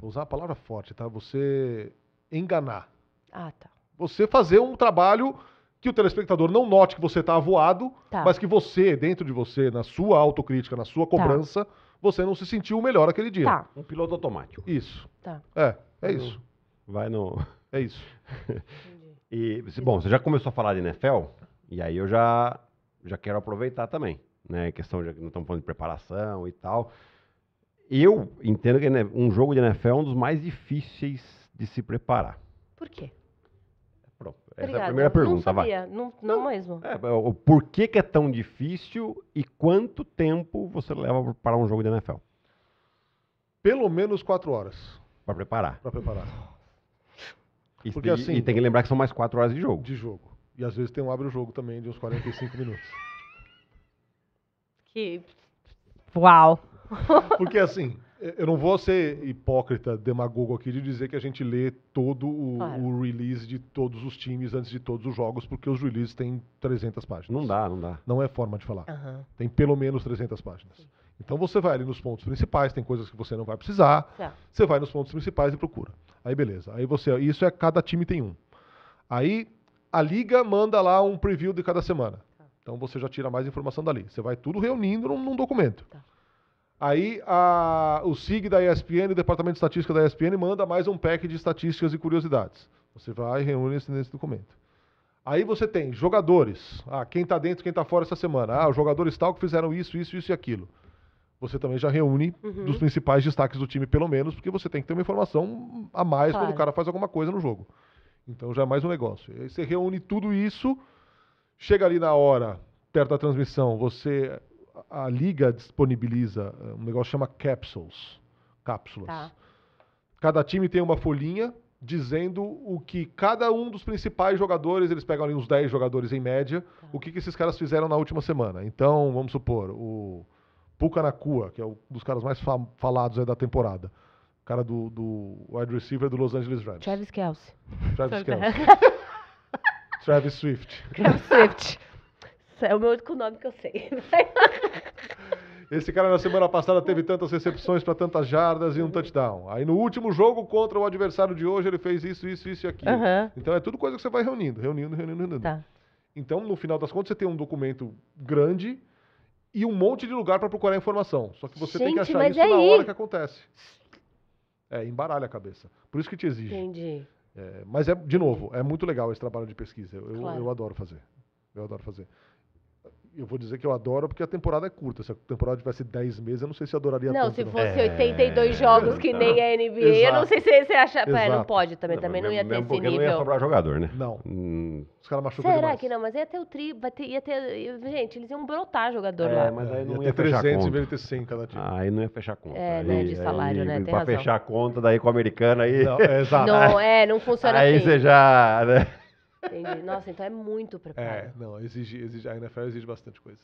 vou usar a palavra forte, tá? Você enganar. Ah, tá. Você fazer um trabalho que o telespectador não note que você está voado tá. mas que você, dentro de você, na sua autocrítica, na sua tá. cobrança, tá. você não se sentiu melhor aquele dia. Tá. Um piloto automático. Isso. Tá. É, é isso. Vai no. É isso. <laughs> E, bom, você já começou a falar de NFL, e aí eu já, já quero aproveitar também, né? Questão de não estamos falando de preparação e tal. Eu entendo que um jogo de NFL é um dos mais difíceis de se preparar. Por quê? Pronto, essa é a primeira pergunta, não sabia, vai. Não, não, não mesmo. É, é o porquê que é tão difícil e quanto tempo você leva para um jogo de NFL? Pelo menos quatro horas. Para preparar. Para preparar. E, Porque, assim, e tem que lembrar que são mais 4 horas de jogo. De jogo. E às vezes tem um abre-jogo também de uns 45 minutos. Que. Uau! Porque assim, eh, eu não vou ser hipócrita, demagogo aqui de dizer que a gente lê todo o, claro. o, release de todos os times antes de todos os jogos, porque os releases têm 300 páginas. Não dá, não dá. Não é forma de falar. Uhum. Tem pelo menos 300 páginas. Então você vai ali nos pontos principais, tem coisas que você não vai precisar. Tá. Você vai nos pontos principais e procura. Aí beleza. Aí você, isso é cada time tem um. Aí a liga manda lá um preview de cada semana. Tá. Então você já tira mais informação dali. Você vai tudo reunindo num, num documento. Tá. Aí a, o SIG da ESPN, o Departamento de Estatística da ESPN, manda mais um pack de estatísticas e curiosidades. Você vai e reúne esse, nesse documento. Aí você tem jogadores. Ah, quem está dentro, quem está fora essa semana. Ah, os jogadores tal que fizeram isso, isso, isso e aquilo você também já reúne uhum. dos principais destaques do time, pelo menos, porque você tem que ter uma informação a mais claro. quando o cara faz alguma coisa no jogo. Então já é mais um negócio. Aí você reúne tudo isso, chega ali na hora, perto da transmissão, você. A, liga disponibiliza eh, um negócio chama capsules. Cápsulas. Tá. Cada time tem uma folhinha dizendo o que cada um dos principais jogadores, eles pegam ali uns 10 jogadores em média, tá. o que, que esses caras fizeram na última semana. Então, vamos supor, o Puka Nakua, que é um dos caras mais falados da temporada. O cara do, do wide receiver do Los Angeles Rams. Travis Kelsey. Travis Kelsey. <laughs> Travis Swift. Travis Swift. é o meu único nome que eu sei. <laughs> Esse cara na semana passada teve tantas recepções para tantas jardas e um touchdown. Aí no último jogo contra o adversário de hoje ele fez isso, isso, isso e aquilo. Uhum. Então é tudo coisa que você vai reunindo, reunindo, reunindo, reunindo. Tá. Então no final das contas você tem um documento grande e um monte de lugar para procurar informação. Só que você Gente, tem que achar isso aí... É na hora que acontece. É, embaralha a cabeça. Por isso que te exige. Entendi. É, mas, é, de novo, é muito legal esse trabalho de pesquisa. Eu, claro. eu, eu adoro fazer. Eu adoro fazer eu vou dizer que eu adoro porque a temporada é curta. Se a temporada tivesse 10 meses, eu não sei se eu adoraria não, tanto. Se não, se fosse 82 é. jogos que nem a NBA, Exato. eu não sei se você acha... É, não pode também, não, também não ia ter esse nível. não ia cobrar jogador, né? Não. Hum. Os caras machucaram. Será demais. que não? Mas ia ter o tri... Ter, ia ter, gente, eles iam brotar jogador é, lá. mas aí não ia, ia, ia ter fechar 300 em vez de ter 100 cada time. Ah, aí não ia fechar conta. É, aí, né, de salário, aí, né? Tem pra razão. fechar a conta daí com o americano aí... Não, é, exato. Não, é, não funciona aí assim. Aí você já... Né? Entendi. Nossa, então é muito preparado. É, não, exige, exige, a NFL exige bastante coisa.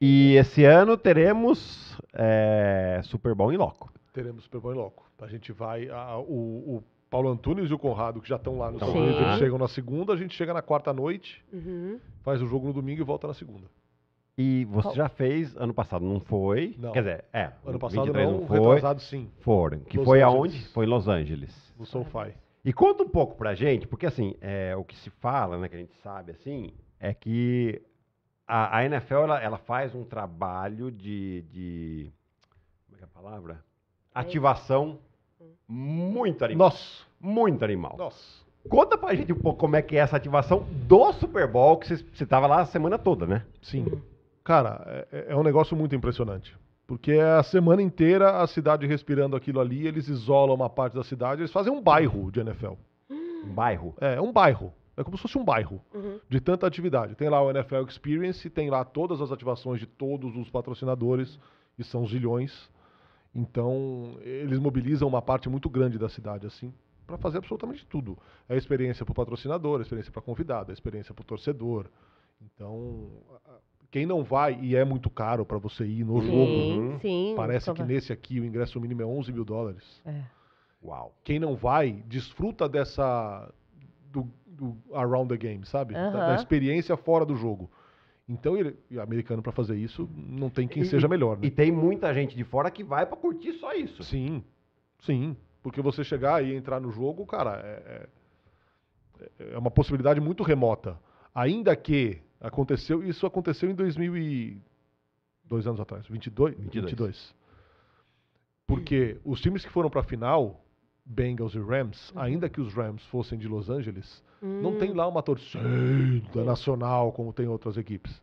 E esse ano teremos é, Super Bowl em loco. Teremos Super Bowl em loco. A gente vai. A, o, o Paulo Antunes e o Conrado, que já estão lá no então, eles chegam na segunda, a gente chega na quarta noite, uhum. faz o jogo no domingo e volta na segunda. E você já fez, ano passado não foi, não. quer dizer, é, ano passado não, não foi, retrasado sim. Foram, que Los foi Angeles. aonde? Foi em Los Angeles. No SoFi. E conta um pouco pra gente, porque assim, é, o que se fala, né, que a gente sabe assim, é que a, a NFL ela, ela, faz um trabalho de, de, Como é que é a palavra? É ativação hum. muito animal. Nossa. Muito animal. Nossa. Conta pra gente um pouco como é que é essa ativação do Super Bowl, que você estava lá a semana toda, né? Sim. Cara, é, é, é um negócio muito impressionante. Porque é a semana inteira a cidade respirando aquilo ali, eles isolam uma parte da cidade, eles fazem um bairro de NFL. Hum. Um bairro? É, um bairro. É como se fosse um bairro uhum. de tanta atividade. Tem lá o NFL Experience, tem lá todas as ativações de todos os patrocinadores, e são zilhões. Então, eles mobilizam uma parte muito grande da cidade, assim, para fazer absolutamente tudo. É experiência para o patrocinador, a experiência para convidado, é experiência para o torcedor. Então, quem não vai e é muito caro para você ir no sim, jogo, sim, parece que nesse aqui o ingresso mínimo é 11 mil dólares. É. Uau. Quem não vai, desfruta dessa. do, do around the game, sabe? Da, da, experiência fora do jogo. Então, ele, americano para fazer isso, não tem quem e, seja melhor. Né? E tem muita gente de fora que vai para curtir só isso. Sim, sim. Porque você chegar e entrar no jogo, cara, é, é, é uma possibilidade muito remota. Ainda que Aconteceu, isso aconteceu em dois anos atrás, 22, 22. 22. Porque os times que foram para a final, Bengals e Rams, uhum. ainda que os Rams fossem de Los Angeles, não tem hum. lá uma torcida nacional como tem outras equipes.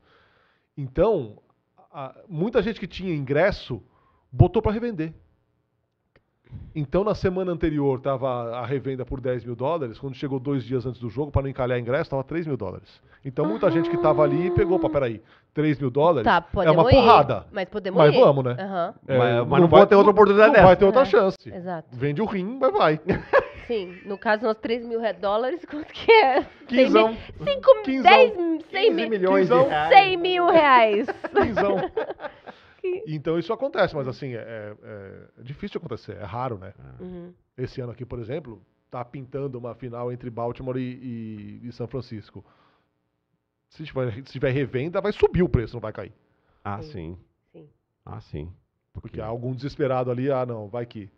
Então, a, muita gente que tinha ingresso botou para revender. Então, na semana anterior, estava a revenda por 10 mil dólares. Quando chegou dois dias antes do jogo, para não encalhar ingresso, estava 3 mil dólares. Então, muita uhum. gente que estava ali pegou, pá, peraí, 3 mil dólares tá, é uma ir, porrada. Mas podemos Mas ir. vamos, né? Uhum. É, mas, mas, não, vai ter outra oportunidade não dessa. vai ter outra uhum. chance. Exato. Vende o rim, mas vai. <laughs> Sim, no caso, nós 3 mil dólares, quanto que é? 15, 5, 10, 100 milhões. 100 mil reais. 15 mil. <laughs> Então isso acontece, mas hum. assim, é, é, é difícil acontecer, é raro, né? É. Uhum. Esse ano aqui, por exemplo, tá pintando uma final entre Baltimore e, e, e São Francisco. Se tiver, se tiver, revenda, vai subir o preço, não vai cair. Ah, sim. sim. Ah, sim. Porque... Porque há algum desesperado ali, ah, não, vai que.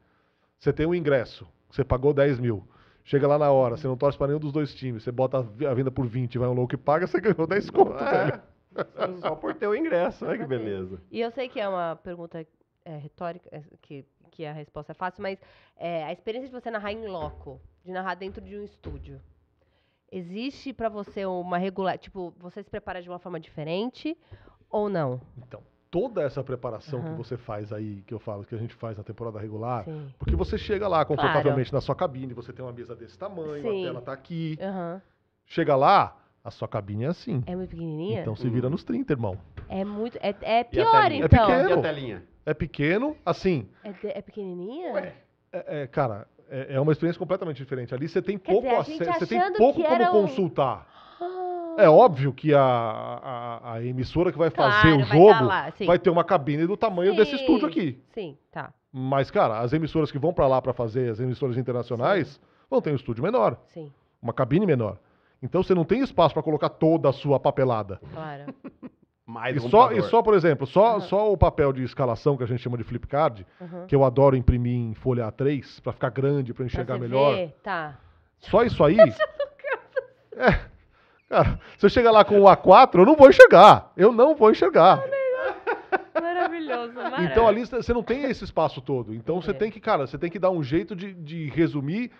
Você tem um ingresso, você pagou 10 mil. Chega lá na hora, você não torce para nenhum dos dois times, você bota a venda por 20, vai um louco e paga, você <laughs> ganhou 10 conto, é. velho. <laughs> Só por ter o ingresso, olha que beleza. E eu sei que é uma pergunta é, retórica, é, que, que a resposta é fácil, mas é, a experiência de você narrar em loco, de narrar dentro de um estúdio, existe para você uma regular, tipo, você se prepara de uma forma diferente ou não? Então, toda essa preparação uhum. que você faz aí, que eu falo, que a gente faz na temporada regular, Sim. porque você chega lá confortavelmente claro. na sua cabine, você tem uma mesa desse tamanho, Sim. a tela tá aqui. Uhum. Chega lá, a sua cabine é assim. É muito pequenininha? Então se vira hum. nos 30, irmão. É muito. É, é pior, então. É então. pequeno. E a telinha? É pequeno, assim. É, é pequenininha? Ué, É, é, cara, é, é uma experiência completamente diferente. Ali você tem Quer pouco acesso, você tem pouco como um- consultar. Ah. É óbvio que a, a, a emissora que vai fazer o Claro, tá jogo lá, vai ter uma cabine do tamanho desse estúdio aqui. Sim, tá. Mas, cara, as emissoras que vão pra lá pra fazer, as emissoras internacionais, vão ter um estúdio menor, Sim. uma cabine menor. Então você não tem espaço para colocar toda a sua papelada. Claro. <laughs> Mais e, um só, e só, por exemplo, só, uhum. só o papel de escalação que a gente chama de flipcard, uhum. que eu adoro imprimir em folha A3 para ficar grande, para enxergar melhor. Ver. Tá. Só isso aí. <laughs> é. Cara, se eu chegar lá com o A4, eu não vou enxergar. Eu não vou enxergar. Tá <laughs> maravilhoso, Então ali você não tem esse espaço todo. Então você é. tem que, cara, você tem que dar um jeito de, de resumir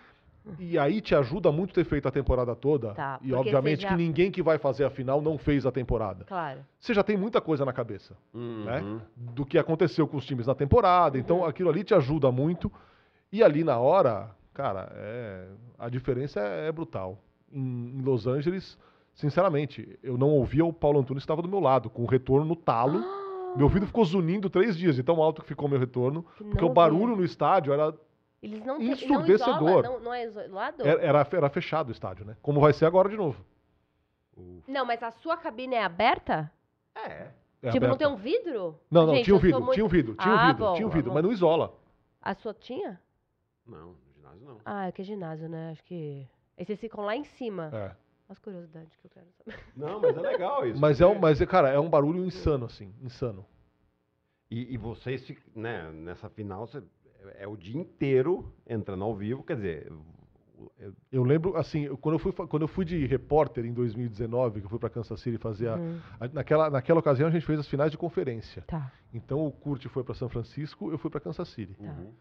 e aí te ajuda muito ter feito a temporada toda. Tá, e obviamente já... que ninguém que vai fazer a final não fez a temporada. Claro. Você já tem muita coisa na cabeça, uhum. né? Do que aconteceu com os times na temporada. Então uhum. aquilo ali te ajuda muito. E ali na hora, cara, é... a diferença é, é brutal. Em, Los Angeles, sinceramente, eu não ouvia o Paulo Antunes estava do meu lado, com o retorno no talo. Ah. Meu ouvido ficou zunindo três dias, e tão alto que ficou meu retorno. Não porque o barulho vi. no estádio era eles não têm Não, não, não é isolado? Era, era, fechado o estádio, né? Como vai ser agora de novo. Não, mas a sua cabine é aberta? É. é tipo, aberta. não tem um vidro? Não, não, Gente, tinha, um vidro, muito... tinha um vidro, tinha um ah, vidro, bom, tinha um vidro, bom. Tá mas não isola. A sua tinha? Não, no ginásio não. Ah, é que é ginásio, né? Acho que. E vocês ficam lá em cima. É. As curiosidades que eu quero saber. Não, mas é legal isso. mas, é um, mas, é, cara, é um barulho insano, assim, insano. E, e vocês, né, nessa final, você é o dia inteiro entrando ao vivo, quer dizer. Eu, eu lembro, assim, quando eu, fui, quando eu fui de repórter em 2019, que eu fui para Kansas City fazer a, hum. a, naquela, naquela ocasião a gente fez as finais de conferência. Tá. Então o Curt foi para São Francisco, eu fui para Kansas City. Tá. Uhum.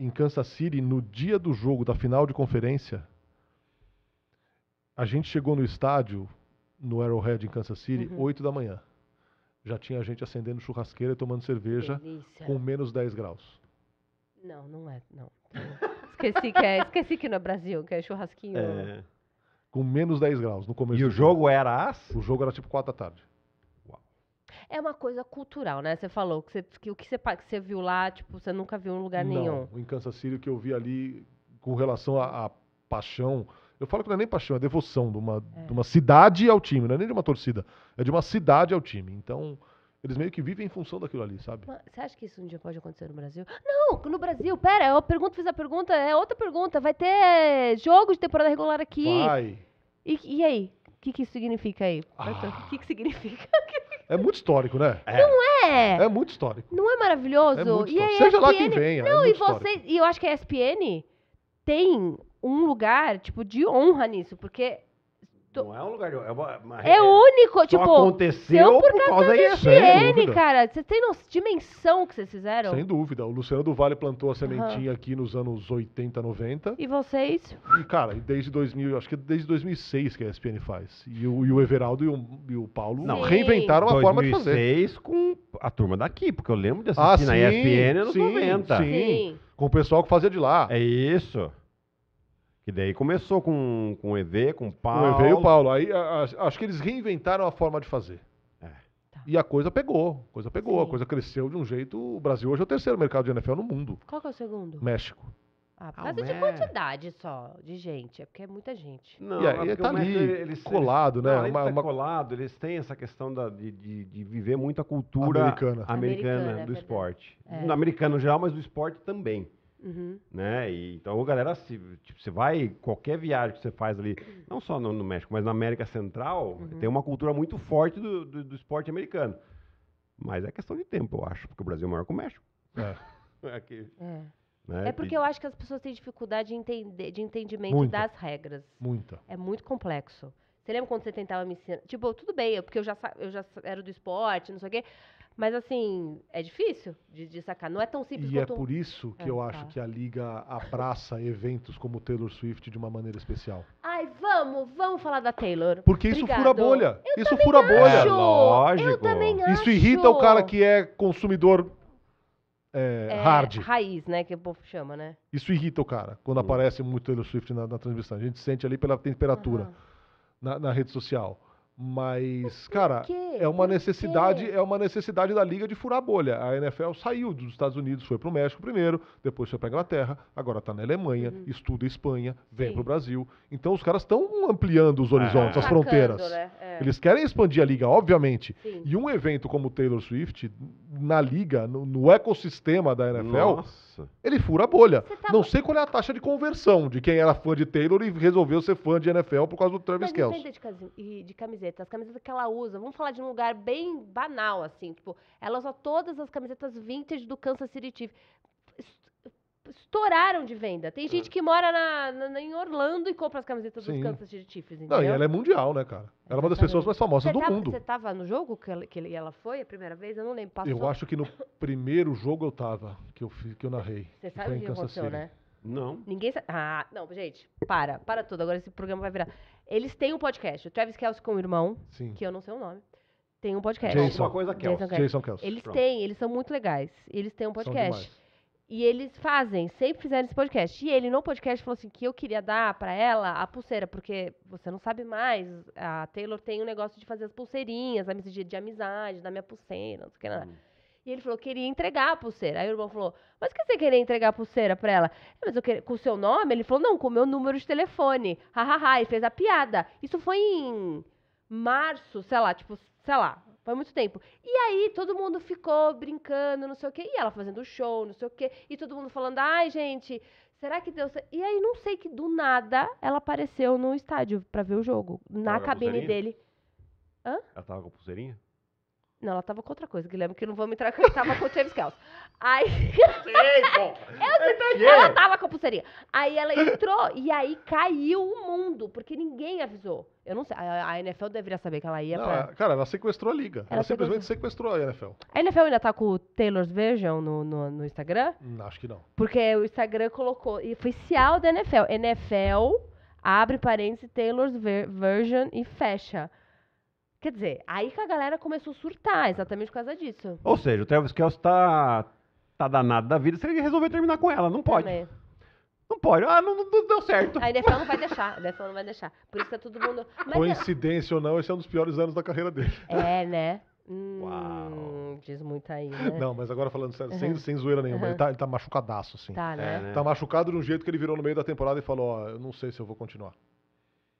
Em Kansas City, no dia do jogo, da final de conferência, a gente chegou no estádio, no Arrowhead em Kansas City, uhum. 8 da manhã já tinha gente acendendo churrasqueira e tomando cerveja Delícia. com menos 10 graus. Não, não é, não. Esqueci que, é, esqueci que no Brasil, que é churrasquinho. É. Com menos 10 graus no começo. E o jogo dia. era as? O jogo era tipo 4 da tarde. É uma coisa cultural, né? Você falou que, você, que o que você, que você viu lá, tipo, você nunca viu em lugar não, nenhum. Em Kansas City, o que eu vi ali com relação à paixão eu falo que não é nem paixão, é devoção de uma, é. de uma cidade ao time, não é nem de uma torcida. É de uma cidade ao time. Então, eles meio que vivem em função daquilo ali, sabe? Você acha que isso um dia pode acontecer no Brasil? Não, no Brasil, pera, eu pergunto, fiz a pergunta, é outra pergunta. Vai ter jogo de temporada regular aqui. Vai. E, e aí? O que, que isso significa aí? Ah. O ah. que, que significa? <laughs> É muito histórico, né? É. Não é. é! muito histórico. Não é maravilhoso? É e ESPN... Seja lá quem venha. É não, é e você. E eu acho que a ESPN tem um lugar, tipo, de honra nisso, porque não é um lugar de... É, é, é único, só tipo. Aconteceu por, por causa, causa da ESPN cara. Você tem dimensão que vocês fizeram? Sem dúvida. O Luciano do Vale plantou a sementinha uhum. aqui nos anos 80, 90. E vocês? E, cara, desde 2000, acho que desde 2006 que a ESPN faz. E o, e o Everaldo e o, e o Paulo não, reinventaram a forma de fazer. 2006 com a turma daqui, porque eu lembro de assistir ah, sim, na ESPN nos sim, 90. Sim. sim. Com o pessoal que fazia de lá. É isso. Que daí começou com, com o EV, com o Paulo. Com o EV e o Paulo. Aí a, a, acho que eles reinventaram a forma de fazer. É. Tá. E a coisa pegou, a coisa pegou, Sim. a coisa cresceu de um jeito. O Brasil hoje é o terceiro mercado de NFL no mundo. Qual que é o segundo? México. Ah, por ah, causa ah, de é. quantidade só de gente, é porque é muita gente. Não, e é tá ali, colado, né? Não, uma, tá uma... colado, eles têm essa questão da, de, de, de, viver muito a cultura americana, americana, americana é do é esporte. É. Americana no geral, mas do esporte também. Uhum. Né? E, então, galera, se, tipo, você vai, qualquer viagem que você faz ali, não só no, no México, mas na América Central, uhum. tem uma cultura muito forte do, do, do, esporte americano. Mas é questão de tempo, eu acho, porque o Brasil é maior que o México. É. Aqui, <laughs> é, é. Né? é. porque e, eu acho que as pessoas têm dificuldade de, entender, de entendimento muita, das regras. Muita. É muito complexo. Você lembra quando você tentava me ensinar? Tipo, tudo bem, porque eu já, eu já era do esporte, não sei o quê. Mas assim, é difícil de, de sacar, não é tão simples E é por isso que ah, eu tá. acho que a liga abraça <laughs> eventos como Taylor Swift de uma maneira especial. Ai, vamos, vamos falar da Taylor. Porque Obrigado. isso fura a bolha. Eu isso fura a bolha. É, lógico. Eu também acho. Isso irrita o cara que é consumidor é, é, hard. Raiz, né? Que o povo chama, né? Isso irrita o cara quando hum. aparece muito Taylor Swift na, na transmissão. A gente sente ali pela temperatura uhum. na, na, rede social. Mas, cara, é uma necessidade, é uma necessidade da liga de furar a bolha. A NFL saiu dos Estados Unidos, foi para o México primeiro, depois foi para a Inglaterra, agora está na Alemanha, uhum. estuda Espanha, vem para o Brasil. Então os caras estão ampliando os horizontes, ah, as fronteiras. Né? É. Eles querem expandir a liga, obviamente. Sim. E um evento como o Taylor Swift na liga, no, no ecossistema da NFL, Nossa. ele fura a bolha. Tá Não sei qual é a taxa de conversão de quem era fã de Taylor e resolveu ser fã de NFL por causa do Travis Mas De, de camiseta, as camisetas que ela usa. Vamos falar de um lugar bem banal, assim. Tipo, ela só todas as camisetas vintage do Kansas City Chiefs. Estouraram de venda. Tem gente é. que mora na, na em Orlando e compra as camisetas Sim. dos Kansas City Chiefs, entendeu? Não, e ela é mundial, né, cara? Ela é uma das pessoas mais famosas você do mundo. Você tava no jogo que ela, que ela foi a primeira vez? Eu não lembro. Passou. Eu acho que no primeiro jogo eu tava, que eu, que eu narrei. Você sabe o que aconteceu, City. né? Não. Ninguém sabe. Ah, não, gente, para, para tudo. Agora esse programa vai virar. Eles têm um podcast, o Travis Kelce com o irmão, Sim. que eu não sei o nome. Tem um podcast. Jason. Alguma coisa Kels. Jason Jason Eles Pronto. têm, eles são muito legais. Eles têm um podcast. E eles fazem, sempre fizeram esse podcast. E ele, no podcast, falou assim: que eu queria dar para ela a pulseira, porque você não sabe mais. A Taylor tem um negócio de fazer as pulseirinhas, a de, amizade, da minha pulseira, não sei o que nada. Hum. E ele falou, queria entregar a pulseira. Aí o irmão falou, mas que você queria entregar a pulseira pra ela? Mas eu queria, com o seu nome? Ele falou, não, com o meu número de telefone. Ha, ha, ha. e fez a piada. Isso foi em março, sei lá, tipo, sei lá, foi muito tempo. E aí todo mundo ficou brincando, não sei o quê, e ela fazendo show, não sei o quê, e todo mundo falando, ai, gente, será que deu certo? E aí não sei que do nada ela apareceu no estádio pra ver o jogo, na cabine dele. Hã? Ela tava com pulseirinha? Não, ela tava com outra coisa, Guilherme, que não vamos entrar, que eu tava com o James Kells. Aí. Tempo. <laughs> eu sei, é ela tava com a pulseirinha. Aí ela entrou e aí caiu o mundo, porque ninguém avisou. Eu não sei, a, a NFL deveria saber que ela ia não, pra. Cara, ela sequestrou a liga. Ela, ela simplesmente sequestrou. a NFL. A NFL ainda tá com o Taylor's Version no, no, no Instagram? Hum, acho que não. Porque o Instagram colocou. E oficial da NFL. NFL, abre parênteses, Taylor's ver, Version e fecha. Quer dizer, aí que a galera começou a surtar, exatamente por causa disso. Ou seja, o Travis Kelce tá, tá danado da vida se ele resolver terminar com ela. Não pode. Também. Não pode. Ah, não, não, não deu certo. A NFL não vai deixar. A NFL não vai deixar. Por isso tá todo mundo. Mas Coincidência ou não, esse é um dos piores anos da carreira dele. É, né? Hum, Uau. Diz muito aí, né? Não, mas agora falando sério, uhum. sem, sem zoeira nenhuma, uhum. ele, tá, ele tá machucadaço, assim. Tá, é, né? É, né? Tá machucado de um jeito que ele virou no meio da temporada e falou, ó, eu não sei se eu vou continuar.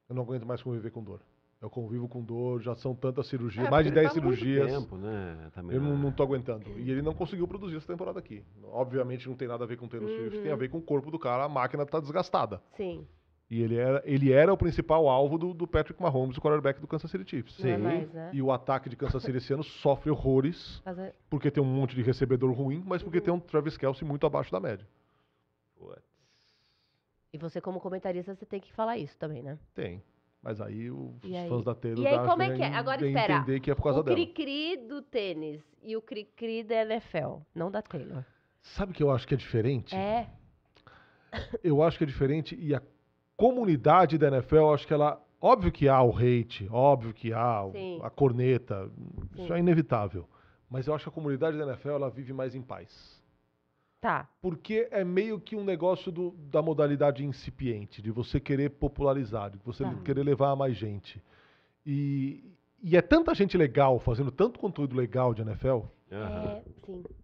Eu não aguento mais conviver com dor. Eu convivo com dor, já são tantas cirurgias, é, mais de 10 tá cirurgias. Tempo, né? eu não, é. não tô aguentando. E ele não conseguiu produzir essa temporada aqui. Obviamente não tem nada a ver com o Taylor uhum. Swift, tem a ver com o corpo do cara, a máquina tá desgastada. Sim. E ele era, ele era o principal alvo do, do Patrick Mahomes, o quarterback do Kansas City Chiefs. É Sim. É mais, né? E o ataque de Kansas City esse ano sofre horrores, é porque tem um monte de recebedor ruim, mas porque uhum. tem um Travis Kelsey muito abaixo da média. What? E você, como comentarista, você tem que falar isso também, né? Tem. Mas aí os fãs da tênis E aí, como é que é? Agora espera. entender que é por causa o dela. O cri-cri do tênis e o cri-cri da NFL, não da Taylor. Sabe o que eu acho que é diferente? É. <laughs> Eu acho que é diferente e a comunidade da NFL, eu acho que ela. Óbvio que há o hate, óbvio que há a corneta, Sim. isso é inevitável. Mas eu acho que a comunidade da NFL ela vive mais em paz. Tá. Porque é meio que um negócio do, da modalidade incipiente, de você querer popularizar, de você tá. querer levar a mais gente. E, e é tanta gente legal, fazendo tanto conteúdo legal de NFL. É,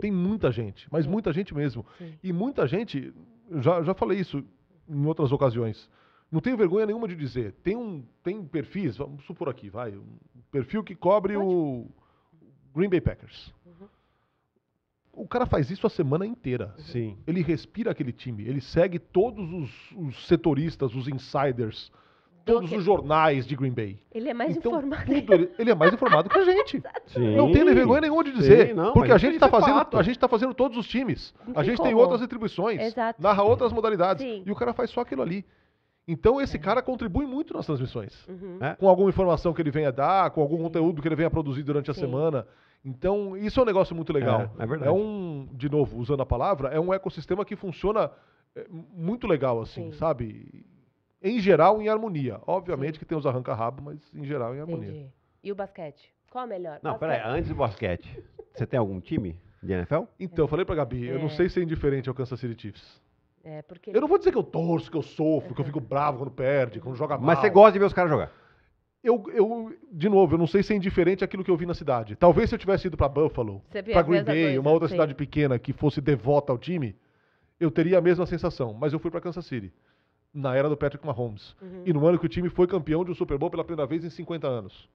tem muita gente, mas sim. muita gente mesmo. Sim. E muita gente, já, já falei isso em outras ocasiões, não tenho vergonha nenhuma de dizer. Tem um tem perfis, vamos supor aqui, vai, um perfil que cobre Pode? o Green Bay Packers. O cara faz isso a semana inteira. Sim. Ele respira aquele time, ele segue todos os, os setoristas, os insiders, todos os jornais de Green Bay. Ele é mais então, informado. Tudo, ele, ele, é mais informado que a gente. <laughs> Sim, não tem vergonha nenhuma de dizer. Sim, não, porque a gente está é fazendo, a gente tá fazendo todos os times. A gente Como? tem outras atribuições. Exato. Narra outras modalidades. Sim. E o cara faz só aquilo ali. Então esse é. cara contribui muito nas transmissões. Uhum. É. Com alguma informação que ele venha dar, com algum conteúdo que ele venha produzir durante a semana. Então, isso é um negócio muito legal. É, é verdade. É um, de novo, usando a palavra, é um ecossistema que funciona é, muito legal, assim, Sim. sabe? Em geral, em harmonia. Obviamente Sim. que tem os arranca-rabo, mas em geral, em harmonia. Entendi. E o basquete? Qual é o melhor? Não, basquete. peraí, antes do basquete, você tem algum time de NFL? Então, eu falei pra Gabi, eu não é. sei se é indiferente ao Kansas City Chiefs. É, porque... Eu não vou dizer que eu torço, que eu sofro, uhum. que eu fico bravo quando perde, quando joga mal. Mas você gosta de ver os caras jogar? eu, eu, de novo, eu não sei se é indiferente àquilo que eu vi na cidade. Talvez se eu tivesse ido para Buffalo, para Green Bay, coisa, uma outra sim. cidade pequena que fosse devota ao time, eu teria a mesma sensação. Mas eu fui para Kansas City, na era do Patrick Mahomes. Uhum. E no ano que o time foi campeão de um Super Bowl pela primeira vez em 50 anos.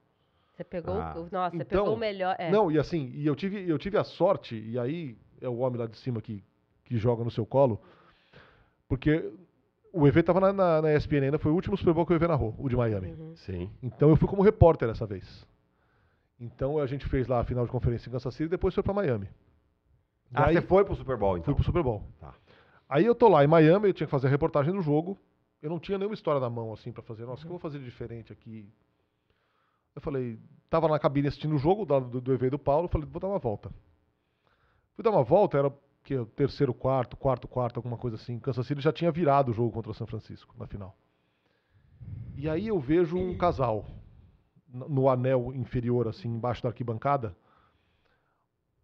Você pegou, ah. nossa, então, você pegou então, o melhor. É. Não, e assim, e eu tive, eu tive a sorte, e aí é o homem lá de cima que, que joga no seu colo, porque o evento estava na, na, na, ESPN ainda, foi o último Super Bowl que eu vi na rua, o de Miami. Uhum. Sim. Então eu fui como repórter dessa vez. Então a gente fez lá a final de conferência em Kansas City e depois foi para Miami. Ah, você foi pro Super Bowl, então? Fui pro Super Bowl. Tá. Aí eu tô lá em Miami, eu tinha que fazer a reportagem do jogo. Eu não tinha nenhuma história na mão, assim, para fazer. Nossa, o uhum. que eu vou fazer de diferente aqui? Eu falei, tava na cabine assistindo o jogo do, do, do EV do Paulo, falei, vou dar uma volta. Fui dar uma volta, era que é o terceiro quarto, quarto quarto, alguma coisa assim. Kansas City já tinha virado o jogo contra o São Francisco na final. E aí eu vejo um casal no anel inferior, assim, embaixo da arquibancada,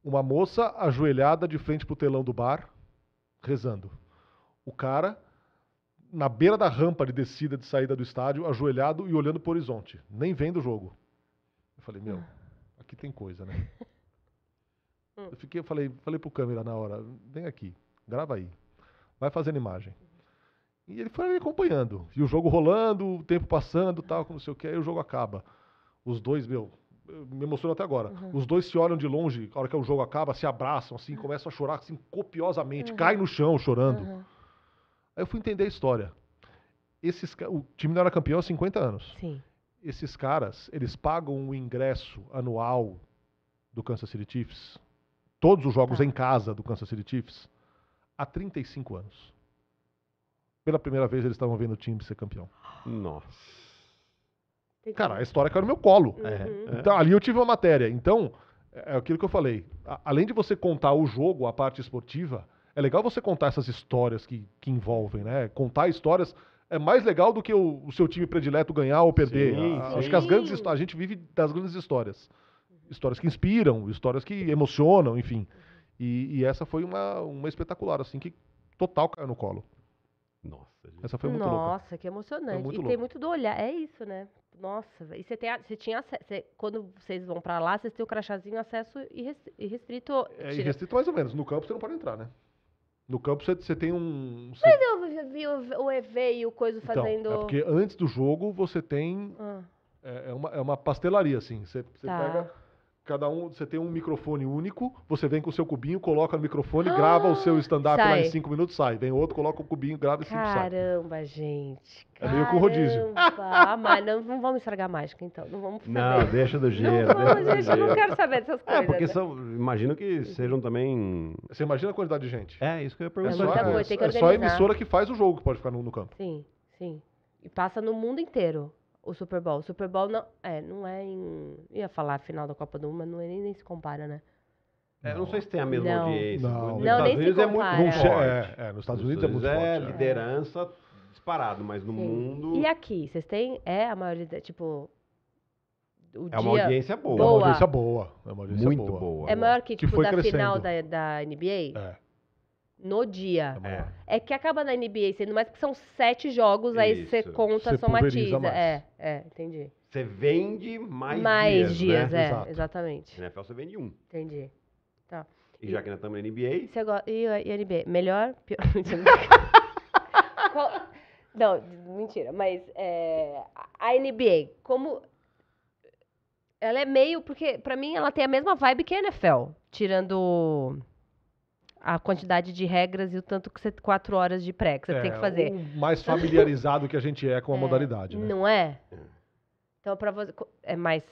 uma moça ajoelhada de frente pro telão do bar, rezando. O cara na beira da rampa de descida de saída do estádio, ajoelhado e olhando pro horizonte, nem vendo o jogo. Eu falei, meu, aqui tem coisa, né? <laughs> Hum. Eu fiquei, eu falei, falei pro câmera na hora, vem aqui, grava aí. Vai fazendo imagem. E ele foi acompanhando. E o jogo rolando, o tempo passando, tal, não sei o que, aí o jogo acaba. Os dois, meu, me mostrou até agora. Uhum. Os dois se olham de longe, a hora que o jogo acaba, se abraçam, assim, começam a chorar, assim, copiosamente, uhum. cai no chão chorando. Uhum. Aí eu fui entender a história. Esses, o time não era campeão há 50 anos. Sim. Esses caras, eles pagam o ingresso anual do Kansas City Chiefs todos os jogos tá. em casa do Kansas City Chiefs há 35 anos. Pela primeira vez eles estavam vendo o time ser campeão. Nossa. Cara, a história caiu no meu colo. Uhum. É, é. Então, ali eu tive uma matéria. Então, é, é aquilo que eu falei. A, além de você contar o jogo, a parte esportiva, é legal você contar essas histórias que, que envolvem, né? Contar histórias é mais legal do que o, o seu time predileto ganhar ou perder. Sim, sim. Acho que as grandes a gente vive das grandes histórias histórias que inspiram, histórias que emocionam, enfim. E, e, essa foi uma, uma espetacular, assim, que total caiu no colo. Nossa, gente. Essa foi muito Nossa, louca. que emocionante. e louca. tem muito do olhar, é isso, né? Nossa, e você tem, você tinha você, quando vocês vão para lá, vocês têm o crachazinho acesso irrestrito. É irrestrito mais ou menos. No campo você não pode entrar, né? No campo você, tem um. Mas eu vi o, o EV e o coisa fazendo. Então, é porque antes do jogo você tem. Ah. É, é, uma, é uma pastelaria, assim. Você, você tá. pega Cada um, você tem um microfone único, você vem com o seu cubinho, coloca no microfone, ah, grava o seu stand-up lá em cinco minutos, sai. Vem outro, coloca o cubinho, grava e cinco sai. Caramba, gente. É meio com rodízio. <laughs> Ah, mas não, não vamos estragar mágica, então. Não vamos fazer. Não, deixa do jeito. Não gente, eu não quero saber dessas é, coisas. É, porque são, imagino que uhum. sejam também... Você imagina a quantidade de gente. É, isso que eu ia é perguntar. É, só, é, coisa, é, é só a emissora que faz o jogo que pode ficar no, no campo. Sim, sim. E passa no mundo inteiro o Super Bowl. O Super Bowl não é, não é em. Ia falar a final da Copa do Mundo, mas não é nem, nem se compara, né? É, não. não sei se tem a mesma não. audiência. Não, nos não, Estados Unidos é muito forte. É, é, nos Estados Unidos, é muito é, é liderança disparado, mas no Sim. mundo. E aqui, vocês têm. É a maioria. Tipo. O é uma dia... audiência boa. boa. É uma audiência boa. É uma audiência muito boa. boa. É maior que, tipo, que da crescendo. final da, da NBA? É no dia. É. é que acaba na NBA sendo mais porque são sete jogos, aí você conta, você somatiza. Mais. É, é, entendi. Você vende mais, dias. Mais dias, né? é, Exato. exatamente. Na NFL você vende um. Entendi. Tá. E, e já que nós estamos na NBA. Você gosta. e, a NBA? Melhor? Pior? <laughs> Qual... Não, mentira, mas é... a NBA, como. Ela é meio. Porque, pra mim, ela tem a mesma vibe que a NFL, tirando a quantidade de regras e o tanto que você quatro horas de pré que você é, tem que é, fazer. O mais familiarizado que a gente é com a <laughs> é, modalidade, né? Não é? Então para você é mais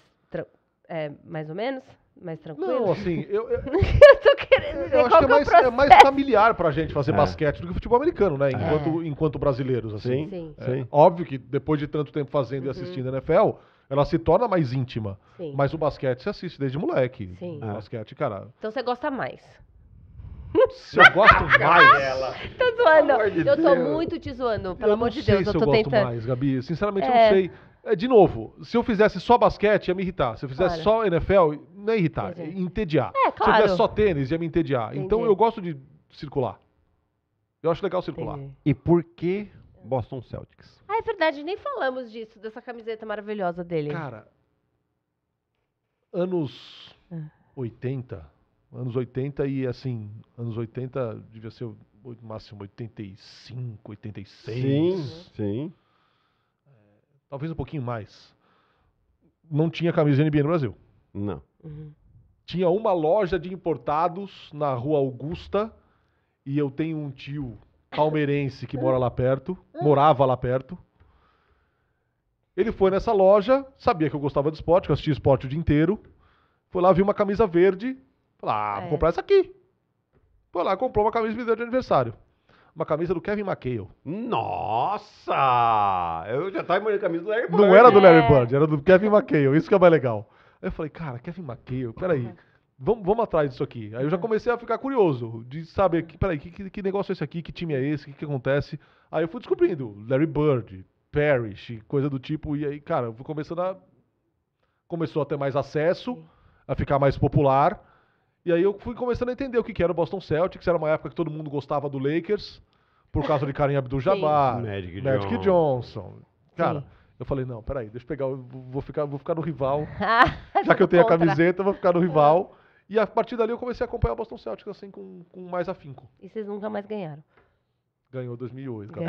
é mais ou menos mais tranquilo. Não, assim, eu eu, <laughs> eu tô querendo dizer eu acho que é, é mais, é mais familiar pra gente fazer é. basquete do que futebol americano, né? Enquanto enquanto brasileiros, assim. Sim. Sim. Óbvio que depois de tanto tempo fazendo uhum. e assistindo a NFL, ela se torna mais íntima. Sim. Mas o basquete se assiste desde moleque. Sim. O basquete, cara. Então você gosta mais. Se eu gosto mais. Dela. Tô zoando. de eu tô Deus. muito te zoando, pelo amor de Deus. eu, eu gosto tentando. mais, Gabi. Sinceramente, é... eu não é. sei. É, de novo, se eu fizesse só basquete, ia me irritar. Se eu fizesse claro. só NFL, não é irritar, entediar. É, claro. Se eu fizesse só tênis, ia me entediar. Entendi. Então eu gosto de circular. Eu acho legal circular. Entendi. E por que Boston Celtics? Ah, é verdade, nem falamos disso, dessa camiseta maravilhosa dele. Cara, anos ah. 80, Anos 80 e assim, anos 80 devia ser o máximo 85, 86. Sim, uhum. sim. É, talvez um pouquinho mais. Não tinha camisa NBA no Brasil. Não. Uhum. Tinha uma loja de importados na rua Augusta e eu tenho um tio palmeirense que mora lá perto, morava lá perto. Ele foi nessa loja, sabia que eu gostava de esporte, que eu assistia esporte o dia inteiro. Foi lá, viu uma camisa verde, Falei, ah, vou é. comprar essa aqui. Foi lá, comprou uma camisa e me deu de aniversário. Uma camisa do Kevin McHale. Nossa! Eu já tava imaginando a camisa do Larry Bird. Não era do Larry é. Bird, era do Kevin McHale. Isso que é mais legal. Aí eu falei, cara, Kevin McHale, peraí. <laughs> Vamos, vamos atrás disso aqui. Aí eu já é. comecei a ficar curioso de saber, que, peraí, que, que, que negócio é esse aqui? Que time é esse? O que, que acontece? Aí eu fui descobrindo. Larry Bird, Parrish, coisa do tipo. E aí, cara, eu fui começando a... Começou a ter mais acesso, a ficar mais popular e aí eu fui começando a entender o que, que era o Boston Celtics. Era uma época que todo mundo gostava do Lakers, por causa de Karim Abdul-Jabbar, Magic, Magic Johnson. Cara, Sim. eu falei, não, peraí, deixa eu pegar, eu vou ficar, vou ficar no rival. <laughs> Ah, já que eu tenho a camiseta, eu vou ficar no é. rival. E a partir dali eu comecei a acompanhar o Boston Celtics, assim, com, com mais afinco. E vocês nunca mais ganharam? Ganhou 2008. Ganhou.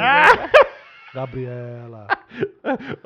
Gabriela. Ah! <laughs>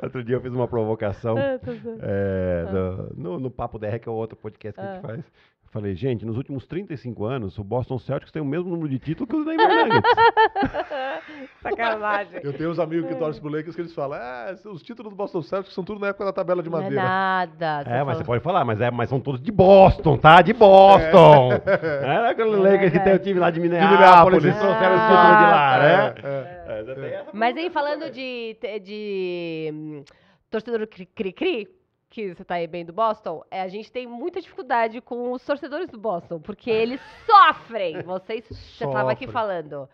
<laughs> outro dia eu fiz uma provocação ah, tá é, no, no, no Papo DR, que é o outro podcast que ah. a gente faz. Falei, gente, nos últimos 35 anos, o Boston Celtics tem o mesmo número de títulos que o Denver Nuggets. <laughs> Sacanagem. Eu tenho uns amigos que torcem pro Lakers que eles falam, é, os títulos do Boston Celtics são tudo na época da tabela de madeira. Não é nada. É, mas você pode falar, mas, é, mas são todos de Boston, tá? De Boston. É, é né, aquele é, Lakers que tem o time lá de Minneapolis. De Minneapolis, eles trouxeram os ah, títulos de lá, tá. né? É, é, é. Mas, aí, falando de... de... Hum, torcedor cri-cri, que você tá aí bem do Boston, é, a gente tem muita dificuldade com os torcedores do Boston, porque <laughs> eles sofrem. Vocês, você tava aqui falando.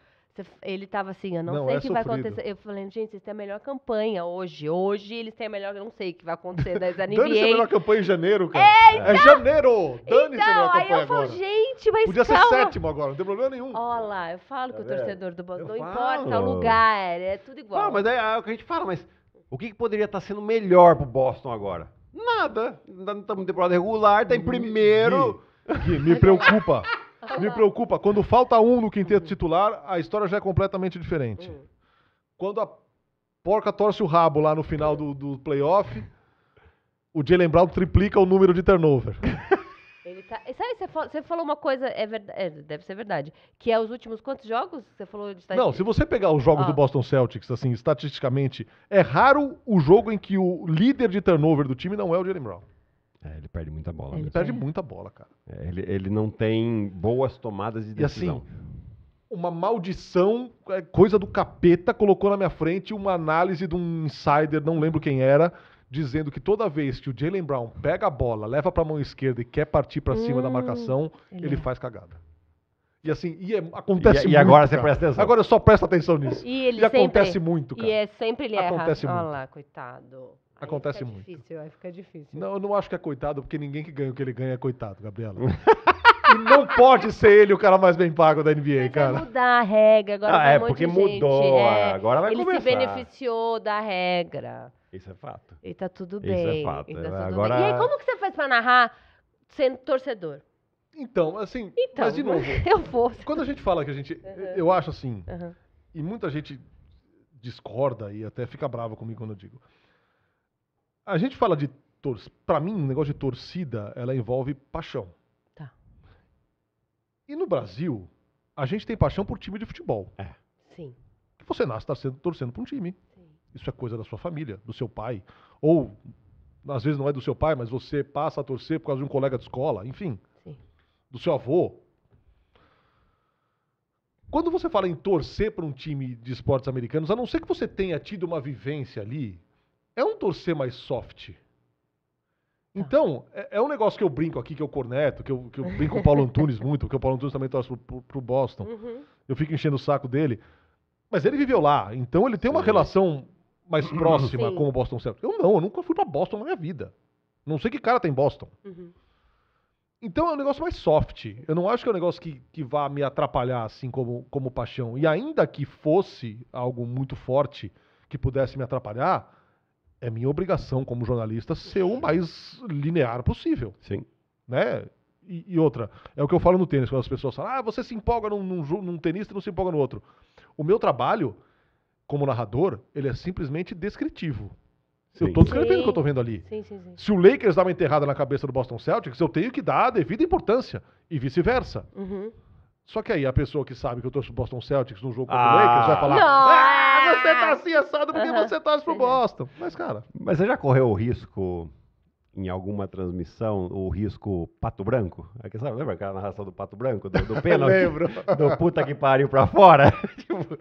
Ele tava assim, eu não, não sei é o é que sofrido. vai acontecer. Eu falei, gente, vocês têm a melhor campanha hoje. Hoje eles têm a melhor, eu não sei o que vai acontecer das <laughs> NBA. Dane-se a melhor campanha em janeiro, cara. É, é então, é janeiro! Dane-se então, a melhor campanha aí eu falo, gente, mas Podia calma. ser sétimo agora, não tem problema nenhum. Olha lá, eu falo tá que o torcedor do Boston, não importa o lugar, é tudo igual. Não, mas é, é o que a gente fala, mas o que, que poderia estar tá sendo melhor pro Boston agora? Nada. Ainda não estamos em temporada regular, tá em primeiro. Gui, Gui, me preocupa. Me preocupa. Quando falta um no quinteto titular, a história já é completamente diferente. Hum. Quando a porca torce o rabo lá no final do, do playoff, o Jalen Brown triplica o número de turnover. Tá. E sabe, você falou, você falou uma coisa, é verdade, é, deve ser verdade, que é os últimos quantos jogos você falou de Não, se você pegar os jogos oh. do Boston Celtics, assim, estatisticamente, é raro o jogo em que o líder de turnover do time não é o Jalen Brown. É, ele perde muita bola. Ele mesmo. Né? perde é. muita bola, cara. É, ele, ele não tem boas tomadas de decisão. E assim, uma maldição, é, coisa do capeta, colocou na minha frente uma análise de um insider, não lembro quem era, dizendo que toda vez que o Jalen Brown pega a bola, leva para a mão esquerda e quer partir para cima hum, da marcação, ele, ele é. faz cagada. E assim, e é, acontece e, muito. E agora cara. você presta atenção. Agora eu só presto atenção nisso. E, ele e sempre, acontece muito, cara. E é sempre ele acontece erra. Muito. Olha lá, coitado. Aí acontece fica muito. Difícil, aí fica difícil. Não, eu não acho que é coitado, porque ninguém que ganha o que ele ganha é coitado, Gabriela. <laughs> e não pode ser ele o cara mais bem pago da NBA, Mas é cara. Vai mudar a regra agora. Ah, é, um porque mudou. É, agora vai ele começar. Ele se beneficiou da regra. Isso é fato. E tá tudo bem. Isso é fato. E, tá Agora... e aí, como que você faz pra narrar sendo torcedor? Então, assim. Então, mas de novo. <laughs> eu vou. Quando a gente fala que a gente. Uhum. Eu acho assim. Uhum. E muita gente discorda e até fica brava comigo quando eu digo. A gente fala de torcida. Pra mim, o negócio de torcida, ela envolve paixão. Tá. E no Brasil, a gente tem paixão por time de futebol. É. Sim. Que você nasce torcendo, torcendo pra um time. Isso é coisa da sua família, do seu pai. Ou, às vezes não é do seu pai, mas você passa a torcer por causa de um colega de escola, enfim. Sim. Do seu avô. Quando você fala em torcer para um time de esportes americanos, a não ser que você tenha tido uma vivência ali, é um torcer mais soft. Tá. Então, é, é, um negócio que eu brinco aqui, que eu corneto, que eu, que eu brinco com o Paulo Antunes <laughs> muito, porque o Paulo Antunes também torce para o Boston. Uhum. Eu fico enchendo o saco dele. Mas ele viveu lá, então ele tem Sim. uma relação mais uhum. próxima com como Boston Celtics. Eu não, eu nunca fui para Boston na minha vida. Não sei que cara tem Boston. Uhum. Então é um negócio mais soft. Eu não acho que é um negócio que, que vá me atrapalhar assim como, como paixão. E ainda que fosse algo muito forte que pudesse me atrapalhar, é minha obrigação como jornalista ser o mais linear possível. Sim. Né? E, e, outra, é o que eu falo no tênis, quando as pessoas falam, ah, você se empolga num, num, num tenista e não se empolga no outro. O meu trabalho como narrador, ele é simplesmente descritivo. Sim. Eu estou descrevendo o que eu estou vendo ali. Sim, sim, se o Lakers dá uma enterrada na cabeça do Boston Celtics, eu tenho que dar a devida importância. E vice-versa. Uhum. Só que aí a pessoa que sabe que eu torço pro Boston Celtics num jogo contra o ah. Lakers vai falar: não. Ah, você tá assim assado porque uhum. você torce pro é. Boston. Mas, cara. Mas você já correu o risco em alguma transmissão o risco Pato Branco. É que sabe, lembra aquela narração do Pato Branco, do, do <laughs> pênalti? Lembro. Do puta que pariu pra fora. <laughs> Tipo,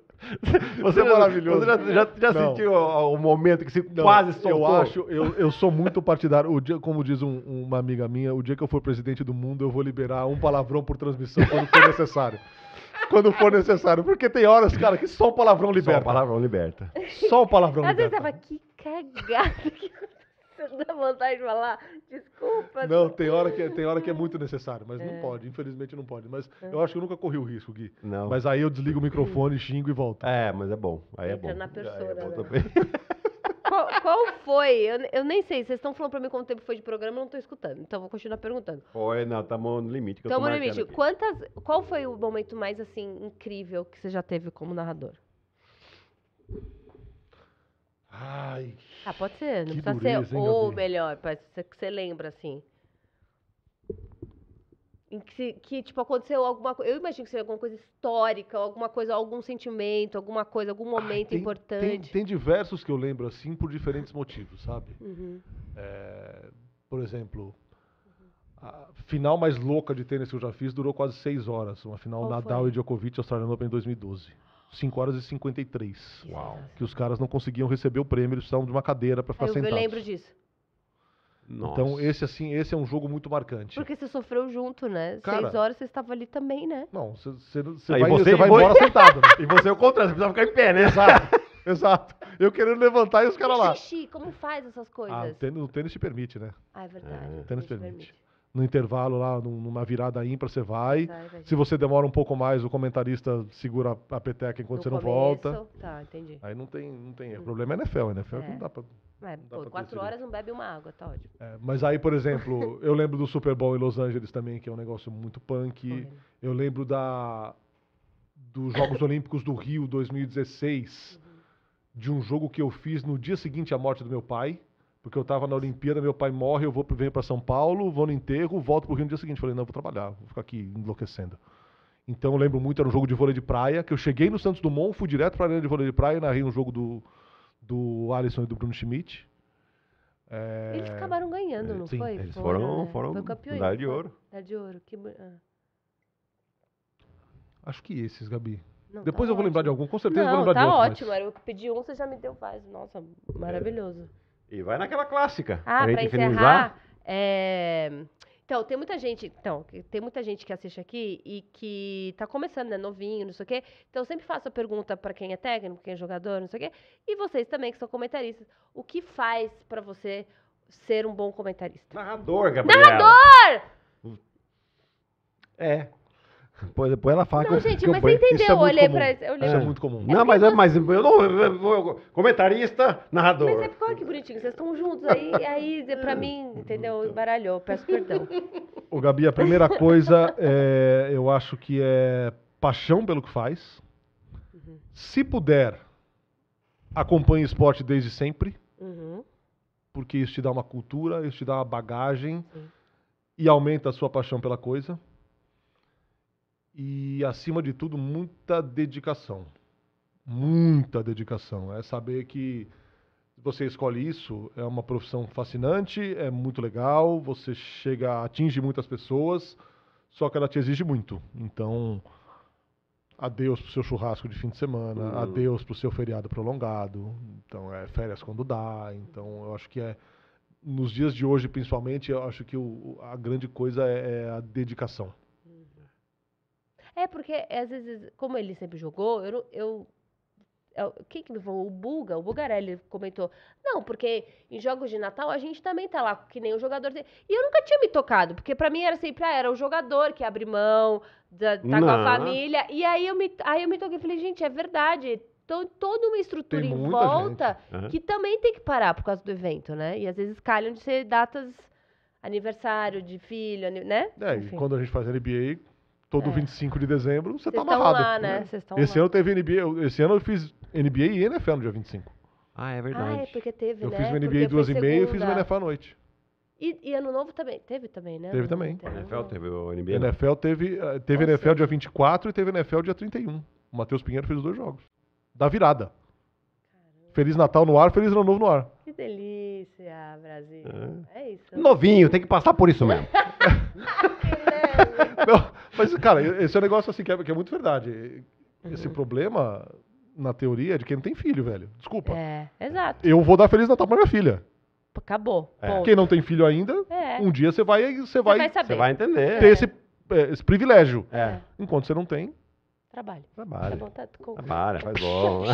você é maravilhoso. Você já, já, já sentiu o, o, momento que se não, quase soltou? Eu acho, eu, eu sou muito partidário. O dia, como diz um, uma amiga minha, o dia que eu for presidente do mundo, eu vou liberar um palavrão por transmissão quando for necessário. <laughs> quando for necessário. Porque tem horas, cara, que só o palavrão liberta. Só o palavrão liberta. Só o palavrão liberta. Às vezes tava, aqui cagado dá vontade de falar, desculpa. Não, tem hora que, é, tem hora que é muito necessário, mas é. não pode, infelizmente não pode. Mas eu acho que eu nunca corri o risco, Gui. Não. Mas aí eu desligo o microfone, xingo e volto. É, mas é bom. Aí é Entra é bom. na é persona, é né? <laughs> qual, qual, foi? Eu, eu, nem sei, vocês estão falando pra mim quanto tempo foi de programa, eu não tô escutando. Então vou continuar perguntando. Oi, não, estamos tá no limite. Estamos no limite. Aqui. Quantas, qual foi o momento mais, assim, incrível que você já teve como narrador? Ai. Ah, pode ser. Não precisa dureza, ser hein, ou melhor, pode ser que você lembra, assim. Em que, que, tipo, aconteceu alguma coisa. Eu imagino que seja alguma coisa histórica, alguma coisa, algum sentimento, alguma coisa, algum ah, momento Tem, importante. tem diversos que eu lembro assim por diferentes motivos, sabe? Uhum. É, por exemplo, a final mais louca de tênis que eu já fiz durou quase seis horas. Uma final Qual Nadal foi? e Djokovic Australian Open em 2012. 5 horas e 53. Uau. Que os caras não conseguiam receber o prêmio, eles precisavam de uma cadeira para ficar eu, sentados. Eu lembro disso. Nossa. Então, esse assim, esse é um jogo muito marcante. Porque você sofreu junto, né? Cara, Seis horas você estava ali também, né? Não, você, você, vai, você, você vai embora sentado. Né? <laughs> E você é o contrário, você precisava ficar em pé, né? Exato. Exato. Eu querendo levantar e os caras lá. Xixi, como faz essas coisas? Ah, o, tênis, tênis te permite, né? Ah, é verdade. É. O tênis, tênis permite. permite no intervalo lá, numa virada ímpar, você vai. vai, vai Se você demora um pouco mais, o comentarista segura a peteca enquanto no você não começo, volta. Tá, entendi. Aí não tem, não tem erro. O problema é NFL, NFL é. não dá pra. É, pô, quatro horas não bebe uma água, tá ótimo. É, mas aí, por exemplo, <laughs> eu lembro do Super Bowl em Los Angeles também, que é um negócio muito punk. Eu lembro da dos Jogos Olímpicos do Rio 2016, uhum. de um jogo que eu fiz no dia seguinte à morte do meu pai. Porque eu estava na Olimpíada, meu pai morre, eu vou venho para São Paulo, vou no enterro, volto para o Rio no dia seguinte. Falei, não, vou trabalhar, vou ficar aqui enlouquecendo. Então eu lembro muito, era um jogo de vôlei de praia, que eu cheguei no Santos Dumont, fui direto para a arena de vôlei de praia, narrei um jogo do, do Alisson e do Bruno Schmidt. É... Eles acabaram ganhando, é, não Sim, foi? Eles foram, foram, né? foram foi campeões, medalha de né? ouro. Medalha de ouro, que... Ah. Acho que esses, Gabi. Não, Depois tá eu vou ótimo. lembrar de algum, com certeza não, vou lembrar tá de outro. tá ótimo, mas... eu pedi um, você já me deu vários. Nossa, maravilhoso. É. E vai naquela clássica. Ah, pra, pra encerrar. É... Então, tem muita gente. Então, tem muita gente que assiste aqui e que tá começando, né? Novinho, não sei o quê. Então, sempre faço a pergunta para quem é técnico, quem é jogador, não sei o quê. E vocês também, que são comentaristas. O que faz para você ser um bom comentarista? Narrador, Gabriel. Narrador! É. Pô, depois ela fala não, que gente, que mas você é entendeu, eu olhei comum. pra... olhei. É. Isso é. é muito comum. É não, mas, eu... É mas eu não... comentarista, narrador. Mas é porque olha que bonitinho, vocês estão juntos aí, aí pra mim, entendeu, embaralhou, peço perdão. Ô, Gabi, a primeira coisa, é, eu acho que é paixão pelo que faz. Uhum. Se puder, acompanhe esporte desde sempre. Uhum. Porque isso te dá uma cultura, isso te dá uma bagagem Sim. e aumenta a sua paixão pela coisa e, acima de tudo, muita dedicação. Muita dedicação. É saber que você escolhe isso, é uma profissão fascinante, é muito legal, você chega, atinge muitas pessoas, só que ela te exige muito. Então, adeus pro seu churrasco de fim de semana, uhum. adeus pro seu feriado prolongado, então é férias quando dá, então eu acho que é nos dias de hoje principalmente, eu acho que o, a grande coisa é, é a dedicação. É porque, às vezes, como ele sempre jogou, eu, eu quem que me falou? O Buga, o Bugarelli comentou. Não, porque em jogos de Natal a gente também tá lá, que nem o jogador. E eu nunca tinha me tocado, porque para mim era sempre, ah, era o jogador que abre mão, da, tá Não. com a família. E aí eu me, aí eu me toquei e falei, gente, é verdade. Então, toda uma estrutura em volta uhum. que também tem que parar por causa do evento, né? E às vezes calham de ser datas aniversário de filho, né? É, Enfim. e quando a gente faz NBA, todo é. 25 de dezembro, você tá amarrado. Lá, né? É. Esse lá. ano teve NBA, esse ano eu fiz NBA e NFL no dia 25. Ah, é verdade. Ah, é porque teve, eu né? Eu fiz uma NBA duas e meia e fiz uma NFL à noite. E, e, ano novo também, teve também, né? Teve também. Então, NFL teve o NBA. NFL né? teve, ah, teve NFL dia 24 e teve NFL dia 31. O Matheus Pinheiro fez os dois jogos. Da virada. Feliz Natal no ar, Feliz Ano Novo no ar. Que delícia, Brasil. É, é isso. Novinho, tem que passar por isso mesmo. <laughs> não, mas, cara, esse é um negócio assim que é, que é muito verdade. Esse uhum. problema, na teoria, é de quem não tem filho, velho. Desculpa. É, exato. Eu vou dar Feliz Natal pra minha filha. Acabou. É. Quem não tem filho ainda, é. um dia você vai. Você vai, vai saber. Você vai entender. Ter esse, é, esse privilégio. É. É. Enquanto você não tem. Trabalho. Trabalho. Tá tá trabalho, faz <laughs> bom.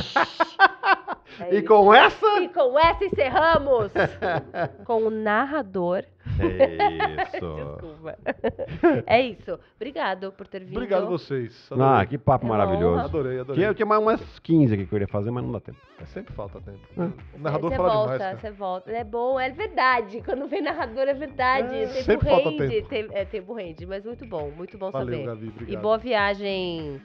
e com essa? E com essa encerramos <laughs> com o narrador é <laughs> isso. Desculpa. É isso. Obrigado por ter vindo. Obrigado a vocês. Ah, que papo É maravilhoso. honra. Adorei, adorei. Tinha, tinha mais umas 15 aqui que eu queria fazer, mas não dá tempo. É, sempre falta tempo. É. O narrador Você fala volta, demais, volta. você volta. É bom, é verdade. Quando vem narrador, é verdade. É, tempo sempre falta rende. Tempo. é, tempo rende. Mas muito bom, muito bom Valeu, saber. Gabi. Obrigado. E boa viagem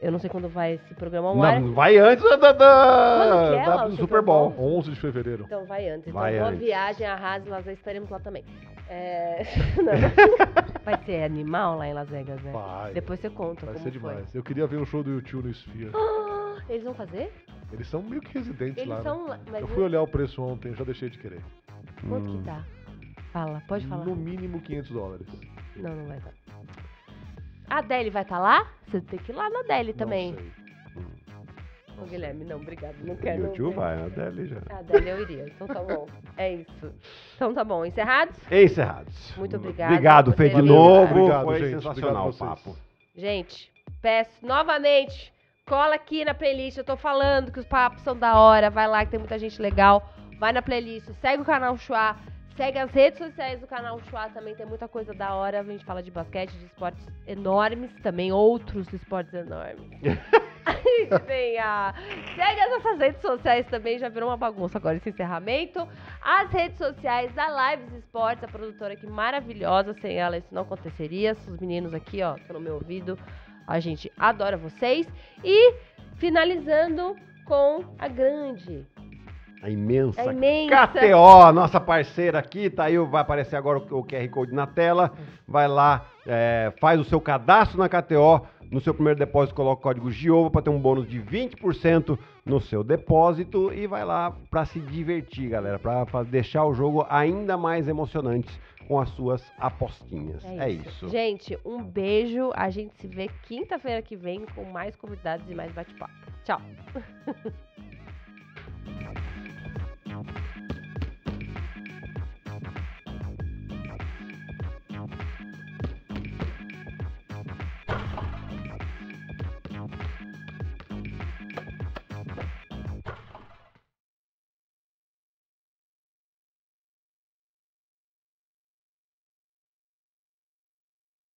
eu não sei quando vai esse programa ao ar. Não, vai antes da, da, da, é da do Super Bowl, Bowl, 11 de fevereiro. Então vai antes. Então vai então, antes. boa viagem a Haas, Vegas, estaremos lá também. É... <laughs> <laughs> vai ser animal lá em Las Vegas, né? Vai. Depois você conta. Vai ser demais. Foi. Eu queria ver o show do YouTube no Sphere. Ah, eles vão fazer? Eles são meio que residentes eles lá. São... Né? Eu fui olhar o preço ontem, já deixei de querer. Quanto hum. que tá? Fala, pode falar. No mínimo 500 dólares. Não, não vai dar. A Deli vai estar tá lá? Você tem que ir lá na Deli também. Ô, Guilherme, não, obrigado, não quero. YouTube vai, a Adele já. A Adele eu iria, então tá bom. É isso. Então tá bom, encerrados? Encerrados. Muito hum, obrigado. Obrigado, Fê, de novo. Obrigado, Foi gente, sensacional obrigado o papo. Gente, peço novamente, cola aqui na playlist. Eu tô falando que os papos são da hora, vai lá que tem muita gente legal. Vai na playlist, segue o canal Chua Segue as redes sociais do canal Chua também, tem muita coisa da hora. A gente fala de basquete, de esportes enormes, também outros esportes enormes. a <laughs> gente vem a. Segue as nossas redes sociais também, já virou uma bagunça agora esse encerramento. As redes sociais da Lives Esportes, a produtora aqui maravilhosa, sem ela isso não aconteceria. Os meninos aqui, ó, estão no meu ouvido. A gente adora vocês. E finalizando com a grande a imensa, é imensa. KTO, nossa parceira aqui, tá aí, vai aparecer agora o QR Code na tela. Vai lá, é, faz o seu cadastro na KTO. No seu primeiro depósito, coloca o código GIOVA para ter um bônus de 20% no seu depósito e vai lá para se divertir, galera, para deixar o jogo ainda mais emocionante com as suas apostinhas. É, é isso. é isso. Gente, um beijo. A gente se vê quinta-feira que vem com mais convidados e mais bate-papo. Tchau. <laughs>